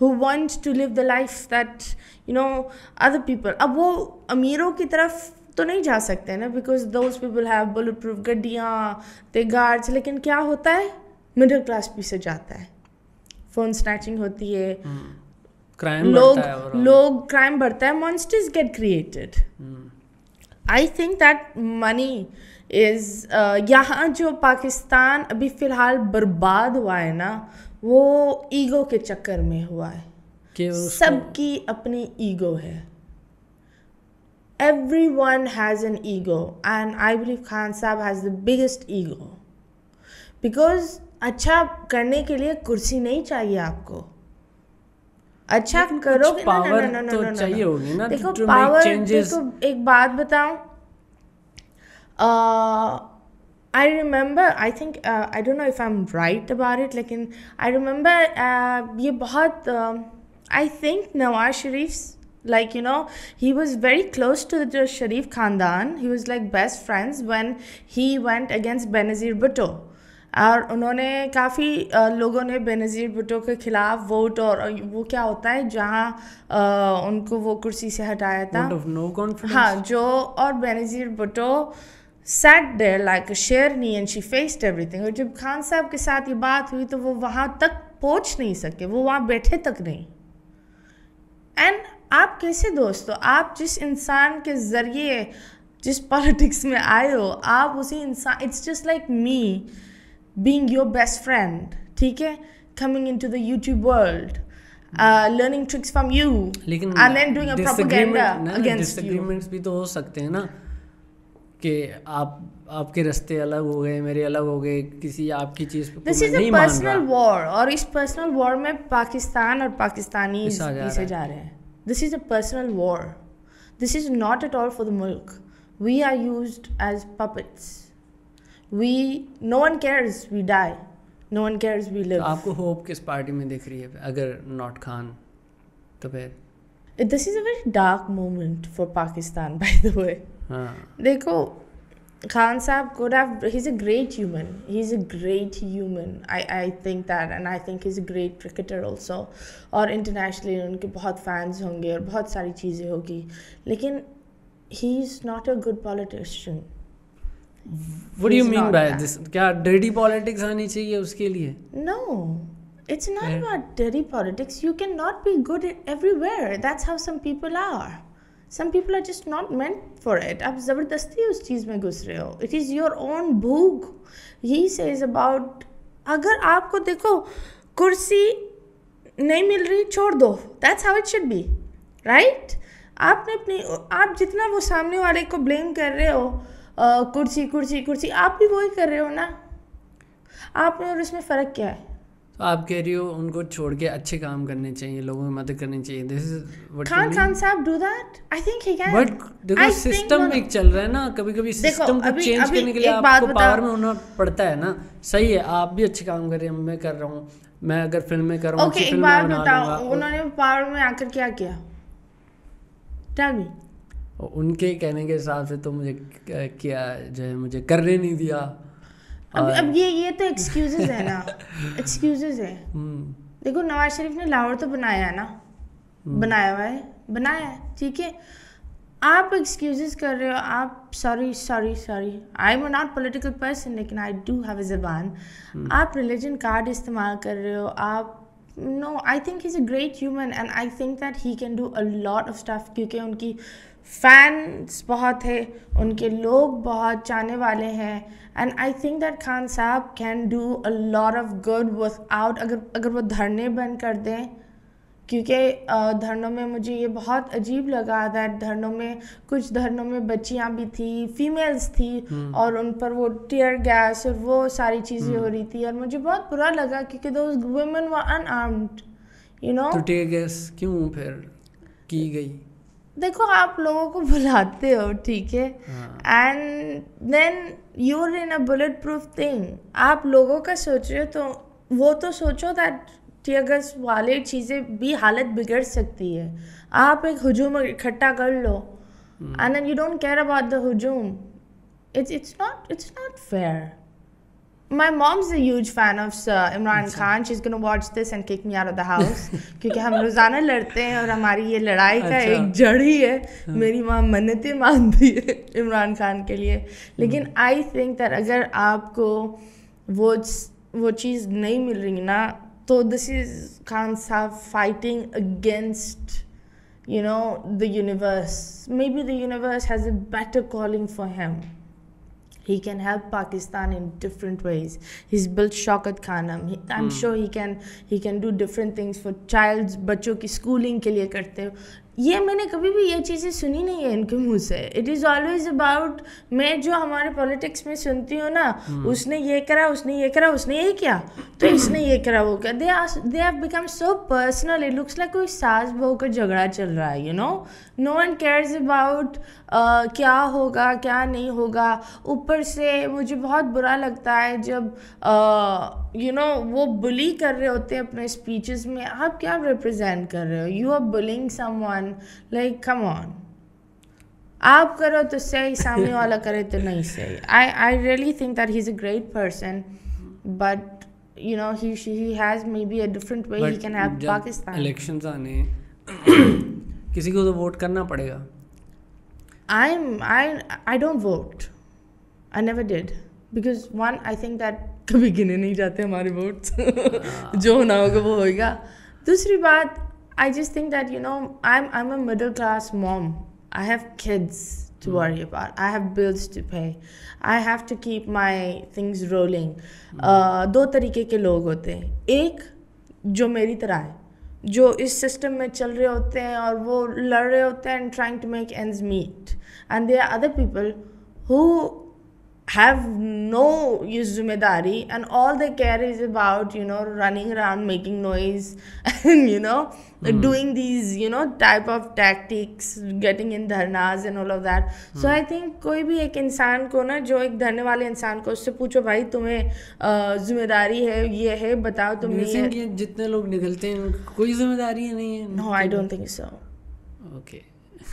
who want to live the life that you know other people अब वो अमीरों की तरफ तो नहीं जा सकते ना because those people have bulletproof गड्डियाँ दे गार्ड्स लेकिन क्या होता है मिडिल क्लास पी से जाता है फ़ोन स्नैचिंग होती है क्राइम हम्म। लोग लोग क्राइम बढ़ता है monsters get created I think that money is यहाँ जो पाकिस्तान अभी फ़िलहाल बर्बाद हुआ है ना वो ईगो के चक्कर में हुआ है सबकी अपनी ईगो है everyone has an ego and i believe khan sahab has the biggest ego because अच्छा करने के लिए कुर्सी नहीं चाहिए आपको अच्छा करोगे पावर ना, ना, ना, तो चाहिए होगी ना देखो to पावर देखो एक बात बताऊं I remember I think I don't know if I am right about it लेकिन आई रिमेंबर ये बहुत I think Nawaz Sharif like you know he was very close to the sharif khandan he was like best friends when he went against benazir bhutto और उन्होंने काफ़ी लोगों ने बेनज़ीर भुट्टो के ख़िलाफ़ वोट और वो क्या होता है जहाँ उनको वो कुर्सी से हटाया था no हाँ जो और Benazir Bhutto set there like knee and she faced everything और जब खान साहब के साथ ये बात हुई तो वो वहाँ तक पहुँच नहीं सके वो वहाँ बैठे तक नहीं एंड आप कैसे दोस्तों आप जिस इंसान के ज़रिए जिस पॉलिटिक्स में आए हो आप उसी इंसान it's just like me being your best friend ठीक है coming in to the YouTube world learning tricks from you लेकिन भी तो हो सकते हैं ना कि आप आपके रास्ते अलग हो गए मेरे अलग हो गए किसी आपकी चीज पे this is a personal war और इस पर्सनल वॉर में पाकिस्तान और पाकिस्तानी जा रहे हैं This is a personal war. This is not at all for the mulk. We are used as puppets. We no one cares we die. No one cares we live. तो आपको hope किस party में दिख रही है अगर not Khan तो फिर this is a very dark moment for Pakistan by the way देखो Khan Saab could have, he's a great human. He's a great human. I, I think that. And I think he's a great cricketer also. Or internationally उनके बहुत fans होंगे और बहुत सारी चीज़ें होगी लेकिन he's not a good politician. What do you mean by that. this? क्या dirty politics आनी चाहिए उसके लिए? No. It's not yeah. about dirty politics. You cannot be good everywhere. That's how some people are. Some people are just not meant for it आप ज़बरदस्ती उस चीज़ में घुस रहे हो इट इज़ योर ओन भूख ही से इज अबाउट अगर आपको देखो कुर्सी नहीं मिल रही छोड़ दो that's how it should be right आपने अपनी आप जितना वो सामने वाले को ब्लेम कर रहे हो आ, कुर्सी कुर्सी कुर्सी आप भी वही कर रहे हो ना आप में और इसमें फ़र्क क्या है तो आप कह रही हो उनको छोड़ के अच्छे काम करने चाहिए लोगों की मदद करनी चाहिए this is Khan Khan Sahab do that I think he can but देखो सिस्टम एक चल रहा है ना कभी-कभी सिस्टम को चेंज करने के लिए आपको पावर में होना पड़ता है ना सही है आप भी अच्छे काम कर रहे हैं मैं कर रहा हूँ मैं अगर फिल्म में करूँ ओके एक बात बताओ उन्होंने पावर में आकर क्या किया टेल मी उनके कहने के हिसाब से तो मुझे क्या जो है मुझे करने नहीं दिया अब अब ये ये तो एक्सक्यूजेज है ना एक्सक्यूजेज है हम्म। देखो नवाज शरीफ ने लाहौर तो बनाया है ना हम्म। बनाया हुआ है बनाया है ठीक है आप एक्सक्यूजेस कर रहे हो आप sorry sorry sorry I am not political person लेकिन आई डू हैव ए जबान आप रिलीजन कार्ड इस्तेमाल कर रहे हो आप no I think is a great human and I think that he can do a lot of stuff क्योंकि उनकी फैंस बहुत है उनके लोग बहुत जाने वाले हैं and I think that Khan Sahab can do a lot of good without अगर अगर वो धरने बंद कर दें क्योंकि धरनों में मुझे ये बहुत अजीब लगा दैट धरनों में कुछ धरनों में बच्चियाँ भी थी फीमेल्स थी hmm. और उन पर वो टीयर गैस और वो सारी चीज़ें hmm. हम्म। हो रही थी और मुझे बहुत बुरा लगा क्योंकि दो वुमेन व unarmed you know tear gas क्यों फिर की गई देखो आप लोगों को बुलाते हो ठीक है and then you are in a bulletproof thing आप लोगों का सोच रहे हो तो वो तो सोचो दैट टीयरगस वाले चीज़ें भी हालत बिगड़ सकती है आप एक हजूम इकट्ठा कर लो and you don't care about the हजूम it's it's not it's not fair my mom's a huge fan of Sir Imran अच्छा. Khan. She's gonna watch this and kick me out of the house. क्योंकि हम रोजाना लड़ते हैं और हमारी ये लड़ाई का अच्छा. एक जड़ ही है हाँ. मेरी माँ मन्नते मानती है इमरान खान के लिए लेकिन आई थिंक दैट अगर आपको वो वो चीज़ नहीं मिल रही ना तो this is Khan Sahab fighting against you know the universe maybe the universe has a better calling for him He can help Pakistan in different ways. He's built Shaukat Khanam. He, I'm mm. sure he can he can do different things for childs बच्चों की schooling के लिए करते हो ये मैंने कभी भी ये चीज़ें सुनी नहीं है इनके मुंह से इट इज़ ऑलवेज अबाउट मैं जो हमारे पॉलिटिक्स में सुनती हूँ ना hmm. उसने ये करा उसने ये करा उसने ये किया तो इसने ये करा वो किया they are they have become so personal it looks like कोई सास बहू का झगड़ा चल रहा है you know no one cares about क्या होगा क्या नहीं होगा ऊपर से मुझे बहुत बुरा लगता है जब you uh, know you know, वो बुली कर रहे होते हैं अपने स्पीचेस में आप क्या रिप्रेजेंट कर रहे हो you are bullying someone like come on आप करो तो सही सामने वाला करे तो नहीं सही I I really think that he is a great person but you know he has may be a different way he can have Pakistan elections आने किसी को तो वोट करना पड़ेगा I am I I don't vote I never did because one I think that कभी गिने नहीं जाते हमारे वोट्स हाँ। जो होना होगा वो होगा दूसरी बात I just think that you know I am I am a middle class mom I have kids to hmm. worry about. I have bills to pay. I have to keep my things rolling. Hmm. Uh, दो तरीके के लोग होते हैं एक जो मेरी तरह है जो इस सिस्टम में चल रहे होते हैं और वो लड़ रहे होते हैं and trying to make and meet and they are other people who have no ये जिम्मेदारी and all the care is about you know running around making noise and you know doing these you know type of tactics getting in dharnas and all of that so I think कोई भी एक इंसान को ना जो एक धरने वाले इंसान को उससे पूछो भाई तुम्हें जिम्मेदारी है ये है बताओ तुम ये जितने लोग निकलते हैं कोई जिम्मेदारी नहीं है no I don't think so okay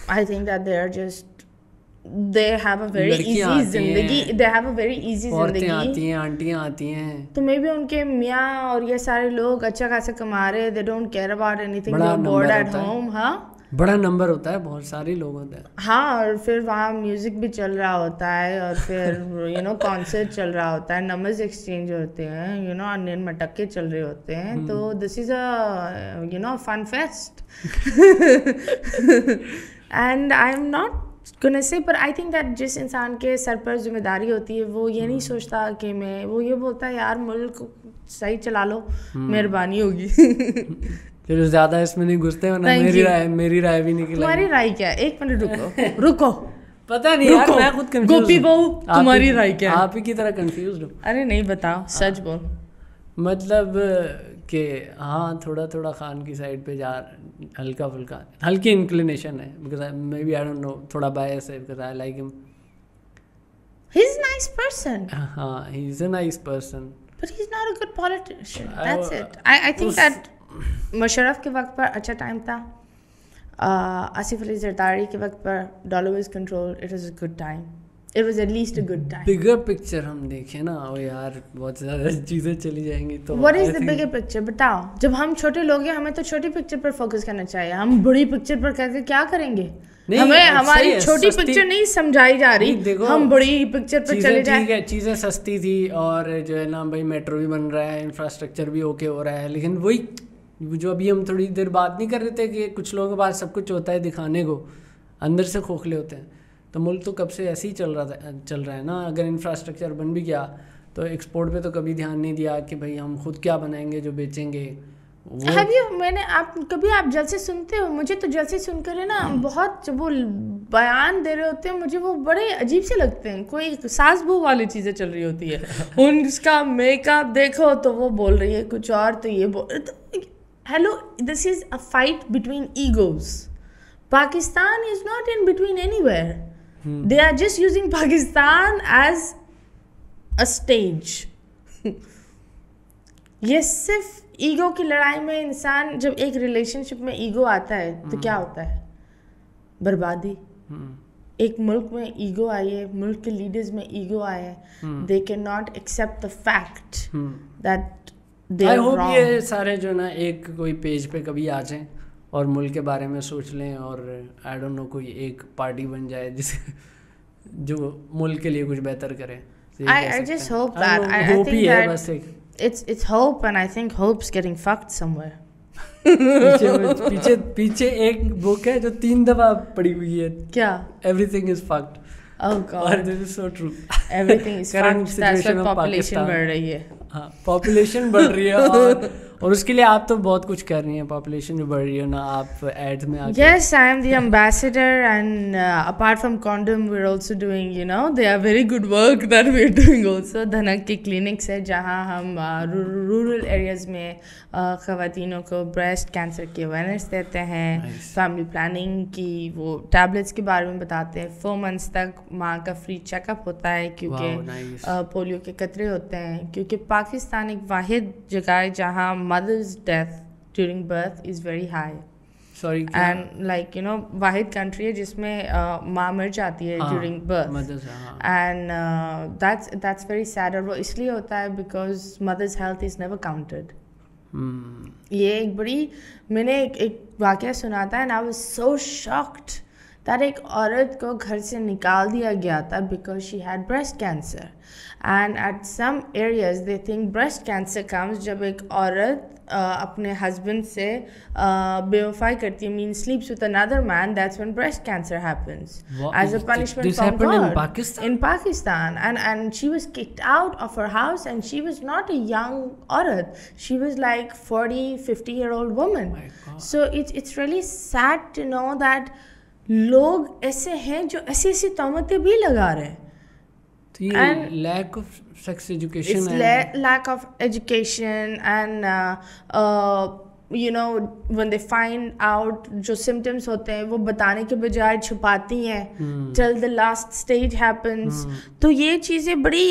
I think that they are just they have a very easy जिंदगी they have a very easy जिंदगी आती हैं आंटियां आती हैं तो मे बी उनके मियाँ और ये सारे लोग अच्छा खासा कमा रहे हैं they don't care about anything they bored at home हां बड़ा नंबर हाँ? होता है बहुत सारे लोग होते हैं हाँ और फिर वहाँ म्यूज़िक भी चल रहा होता है और फिर यू नो कॉन्सर्ट चल रहा होता है नंबर्स एक्सचेंज होते हैं यू नो अन मटक्के चल रहे होते हैं तो this is a you know fun fest and I am not गुनस से पर आई थिंक दैट जिस इंसान के सर पर जिम्मेदारी होती है वो ये नहीं hmm. सोचता कि मैं वो ये बोलता है यार मुल्क सही चला लो hmm. मेहरबानी होगी फिर ज्यादा इसमें नहीं घुसते हो ना मेरी राय मेरी राय भी निकली तुम्हारी राय क्या है एक मिनट रुको रुको पता नहीं यार मैं खुद कंफ्यूज गोपी बहू तुम्हारी राय क्या है आप ही की तरह कंफ्यूज हो अरे नहीं बताओ सच हाँ। बोल मतलब कि हाँ थोड़ा थोड़ा खान की साइड पे जा हल्का फुल्का हल्की इंक्लिनेशन है because I may be I don't know थोड़ा बायस है because I like him he is nice person हाँ he is a nice person but he is not a good politician that's it I I think that Musharraf के वक्त पर अच्छा time था आसिफ अली जरदारी के वक्त पर dollar is control it is a good time it was at least a good time bigger picture हम देखे ना ओ यार बहुत ज़्यादा चीज़ें चली जाएंगी तो what is the bigger picture बताओ जब हम छोटे लोग हैं हमें तो छोटी पिक्चर पर फोकस करना चाहिए हम बड़ी पिक्चर पर करके क्या करेंगे हमें हमारी छोटी पिक्चर नहीं समझाई जा रही देखो हम बड़ी पिक्चर पर चले जाए चीज़ें सस्ती थी और जो है ना भाई मेट्रो भी बन रहा है इंफ्रास्ट्रक्चर भी ओके हो रहा है लेकिन वही जो अभी हम थोड़ी देर बात नहीं कर रहे थे कि कुछ लोगों के पास सब कुछ होता है दिखाने को अंदर से खोखले होते हैं तो मुल्क तो कब से ऐसे ही चल रहा था चल रहा है ना अगर इंफ्रास्ट्रक्चर बन भी गया तो एक्सपोर्ट पे तो कभी ध्यान नहीं दिया कि भाई हम खुद क्या बनाएंगे जो बेचेंगे अभी हाँ मैंने आप कभी आप जलसे सुनते हो मुझे तो जलसे सुनकर है ना बहुत जब वो बयान दे रहे होते हैं मुझे वो बड़े अजीब से लगते हैं कोई सास बहू वाली चीज़ें चल रही होती है उनका मेकअप देखो तो वो बोल रही है कुछ और तो ये बोल तो, hello this is a fight between egos Pakistan is not in between any they are just using Pakistan as a stage ये सिर्फ ईगो की लड़ाई में इंसान जब एक रिलेशनशिप में ईगो आता है तो hmm. क्या होता है बर्बादी hmm. एक मुल्क में ईगो आई है मुल्क के लीडर्स में ईगो आए है they can not accept the fact that I hope ये सारे जो ना एक कोई पेज पे कभी आ जाएं और मुल्क के बारे में सोच लें और आई डोंट नो कोई एक पार्टी बन जाए जिस जो मुल्क के लिए कुछ बेहतर करे I, I just hope that I, I think that it's it's hope and I think hope's getting fucked somewhere. पीछे, पीछे पीछे एक बुक है जो तीन दफा पड़ी हुई है क्या everything is fucked Oh God. This is so true. Everything is fucked. That's why population बढ़ रही है. हाँ, population बढ़ रही है और और उसके लिए आप तो बहुत कुछ कर रही हैं पॉपुलेशन जो बढ़ रही है ना आप एड्स में आके yes I am the ambassador and apart from condom we are also doing you know they are very good work that we are doing also Dhanak के क्लिनिक्स है जहां हम रूरल uh, एरियाज में uh, खवातीनों को breast cancer की awareness देते हैं फैमिली प्लानिंग की वो टैबलेट्स के बारे में बताते हैं फोर मंथ्स तक माँ का फ्री चेकअप होता है क्योंकि पोलियो uh, के कतरे होते हैं क्योंकि पाकिस्तान एक वाद जगह है जहाँ mother's death during birth is very high. Sorry and like you know वाहिद कंट्री है जिसमें uh, माँ मर जाती है during birth and that's that's very sad और वो इसलिए होता है because mother's health is never counted ये एक बड़ी मैंने एक एक वाक्य सुना था and I was so shocked that एक औरत को घर से निकाल दिया गया था because she had breast cancer and at some areas they think breast cancer comes जब एक औरत अपने हस्बैंड से बेवफाई करती है mean sleeps with another man that's when breast cancer happens as a punishment from God in Pakistan and and she was kicked out of her house and she was not a young औरत she was like 40 50 year old woman so it's it's really sad to know that लोग ऐसे हैं जो ऐसी ऐसी तोमतें भी लगा रहे हैं तो and lack of sex you know one they find out जो सिम्टम्स होते हैं वो बताने के बजाय छुपाती हैं till the last stage happens तो ये चीज़ें बड़ी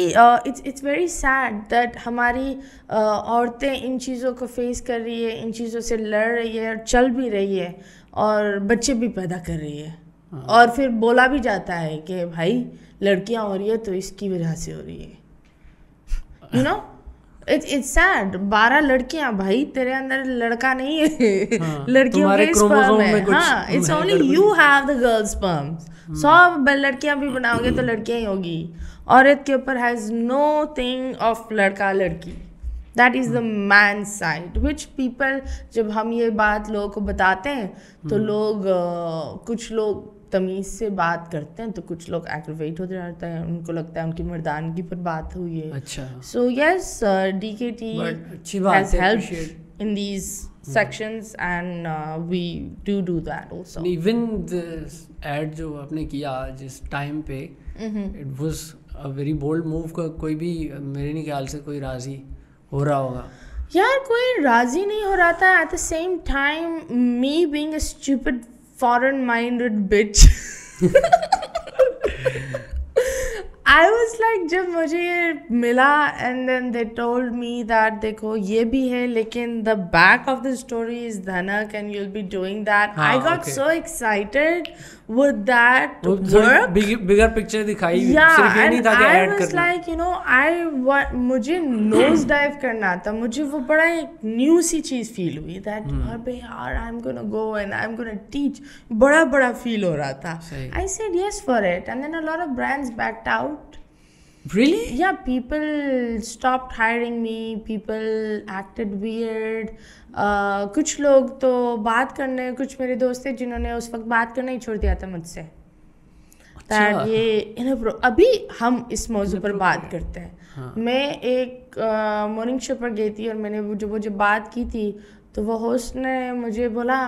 it's it's very sad that हमारी uh, औरतें इन चीज़ों को फेस कर रही है इन चीज़ों से लड़ रही है और चल भी रही है और बच्चे भी पैदा कर रही है और फिर बोला भी जाता है कि भाई लड़कियां हो रही है तो इसकी वजह से हो रही है you know it's it's sad बारह लड़कियां भाई तेरे अंदर लड़का नहीं है हाँ, लड़कियों girls sperm you have the सौ लड़कियां भी बनाओगे तो लड़कियां ही होगी औरत के ऊपर हैज़ नो थिंग ऑफ लड़का लड़की that is the main side which people जब हम ये बात लोगों को बताते हैं तो hmm. लोग कुछ लोग तमीज़ से बात करते हैं तो कुछ लोग एग्रवेट हो जाते हैं उनको लगता है उनकी मर्दानगी पर बात हुई है अच्छा so yes D K T help in these sections and uh, we do do that also even the ad जो आपने किया जिस टाइम पे it was a very bold move कोई भी मेरे नहीं ख्याल से कोई राजी हो रहा होगा यार कोई राज़ी नहीं हो रहा था at the same time me being a stupid foreign minded bitch I was like जब मुझे ये मिला and then they told me that देखो ये भी है लेकिन the back of the story is Dhanak and you will be doing that I got so excited would that वो work big, bigger picture दिखाई yeah, and ये नहीं था कि ऐड करना like you know I what मुझे nose dive करना था मुझे वो बड़ा एक new सी चीज feel हुई that hmm. अबे यार I'm gonna go and I'm gonna teach बड़ा बड़ा feel हो रहा था I said yes for it and then a lot of brands backed out Really? Yeah, people stopped hiring me. People acted weird. Uh, कुछ लोग तो बात करने कुछ मेरे दोस्त थे जिन्होंने उस वक्त बात करना ही छोड़ दिया था मुझसे अच्छा। ये अभी हम इस मौजू पर बात करते हैं हाँ. मैं एक मॉर्निंग uh, शो पर गई थी और मैंने वो जो वो जो बात की थी तो वो होस्ट ने मुझे बोला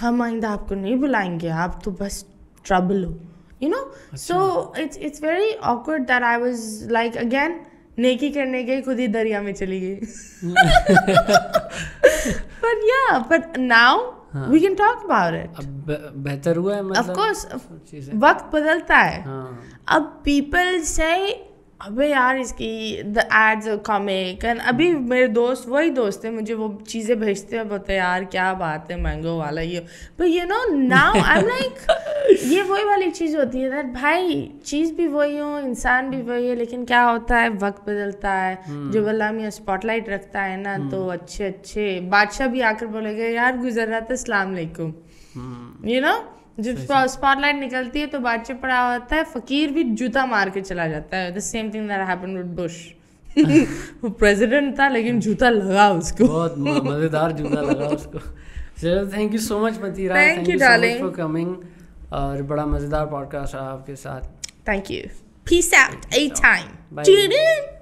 हम आइंदा आपको नहीं बुलाएंगे आप तो बस ट्रबल हो you know so it's it's very awkward that I was like again नेकी करने गई खुद ही दरिया में चली गई बट या but now we can talk about it बेहतर हुआ है मतलब ऑफ कोर्स वक्त बदलता है हाँ. अब पीपल से अबे यार इसकी द एड्स कॉमिक एंड अभी hmm. मेरे दोस्त वही दोस्त थे मुझे वो चीज़ें भेजते हैं बोलते यार क्या बात है मैंगो वाला ये पर you know now I am like ये वही वाली चीज़ होती है दैट भाई चीज़ भी वही हो इंसान भी वही है लेकिन क्या होता है वक्त बदलता है hmm. जो वल्लाम में स्पॉटलाइट रखता है ना hmm. तो अच्छे अच्छे बादशाह भी आकर बोलेगा यार गुजर रहा था असलामकुम यू नो जब स्पॉटलाइट निकलती है तो बातचीत पड़ा होता है फकीर भी जूता मार के चला जाता है the same thing that happened with Bush वो प्रेसिडेंट था लेकिन जूता लगा उसको बहुत मजेदार जूता लगा उसको चलो thank you so much Mathira thank you darling for coming और बड़ा मजेदार पॉडकास्ट रहा आपके साथ thank you peace out a time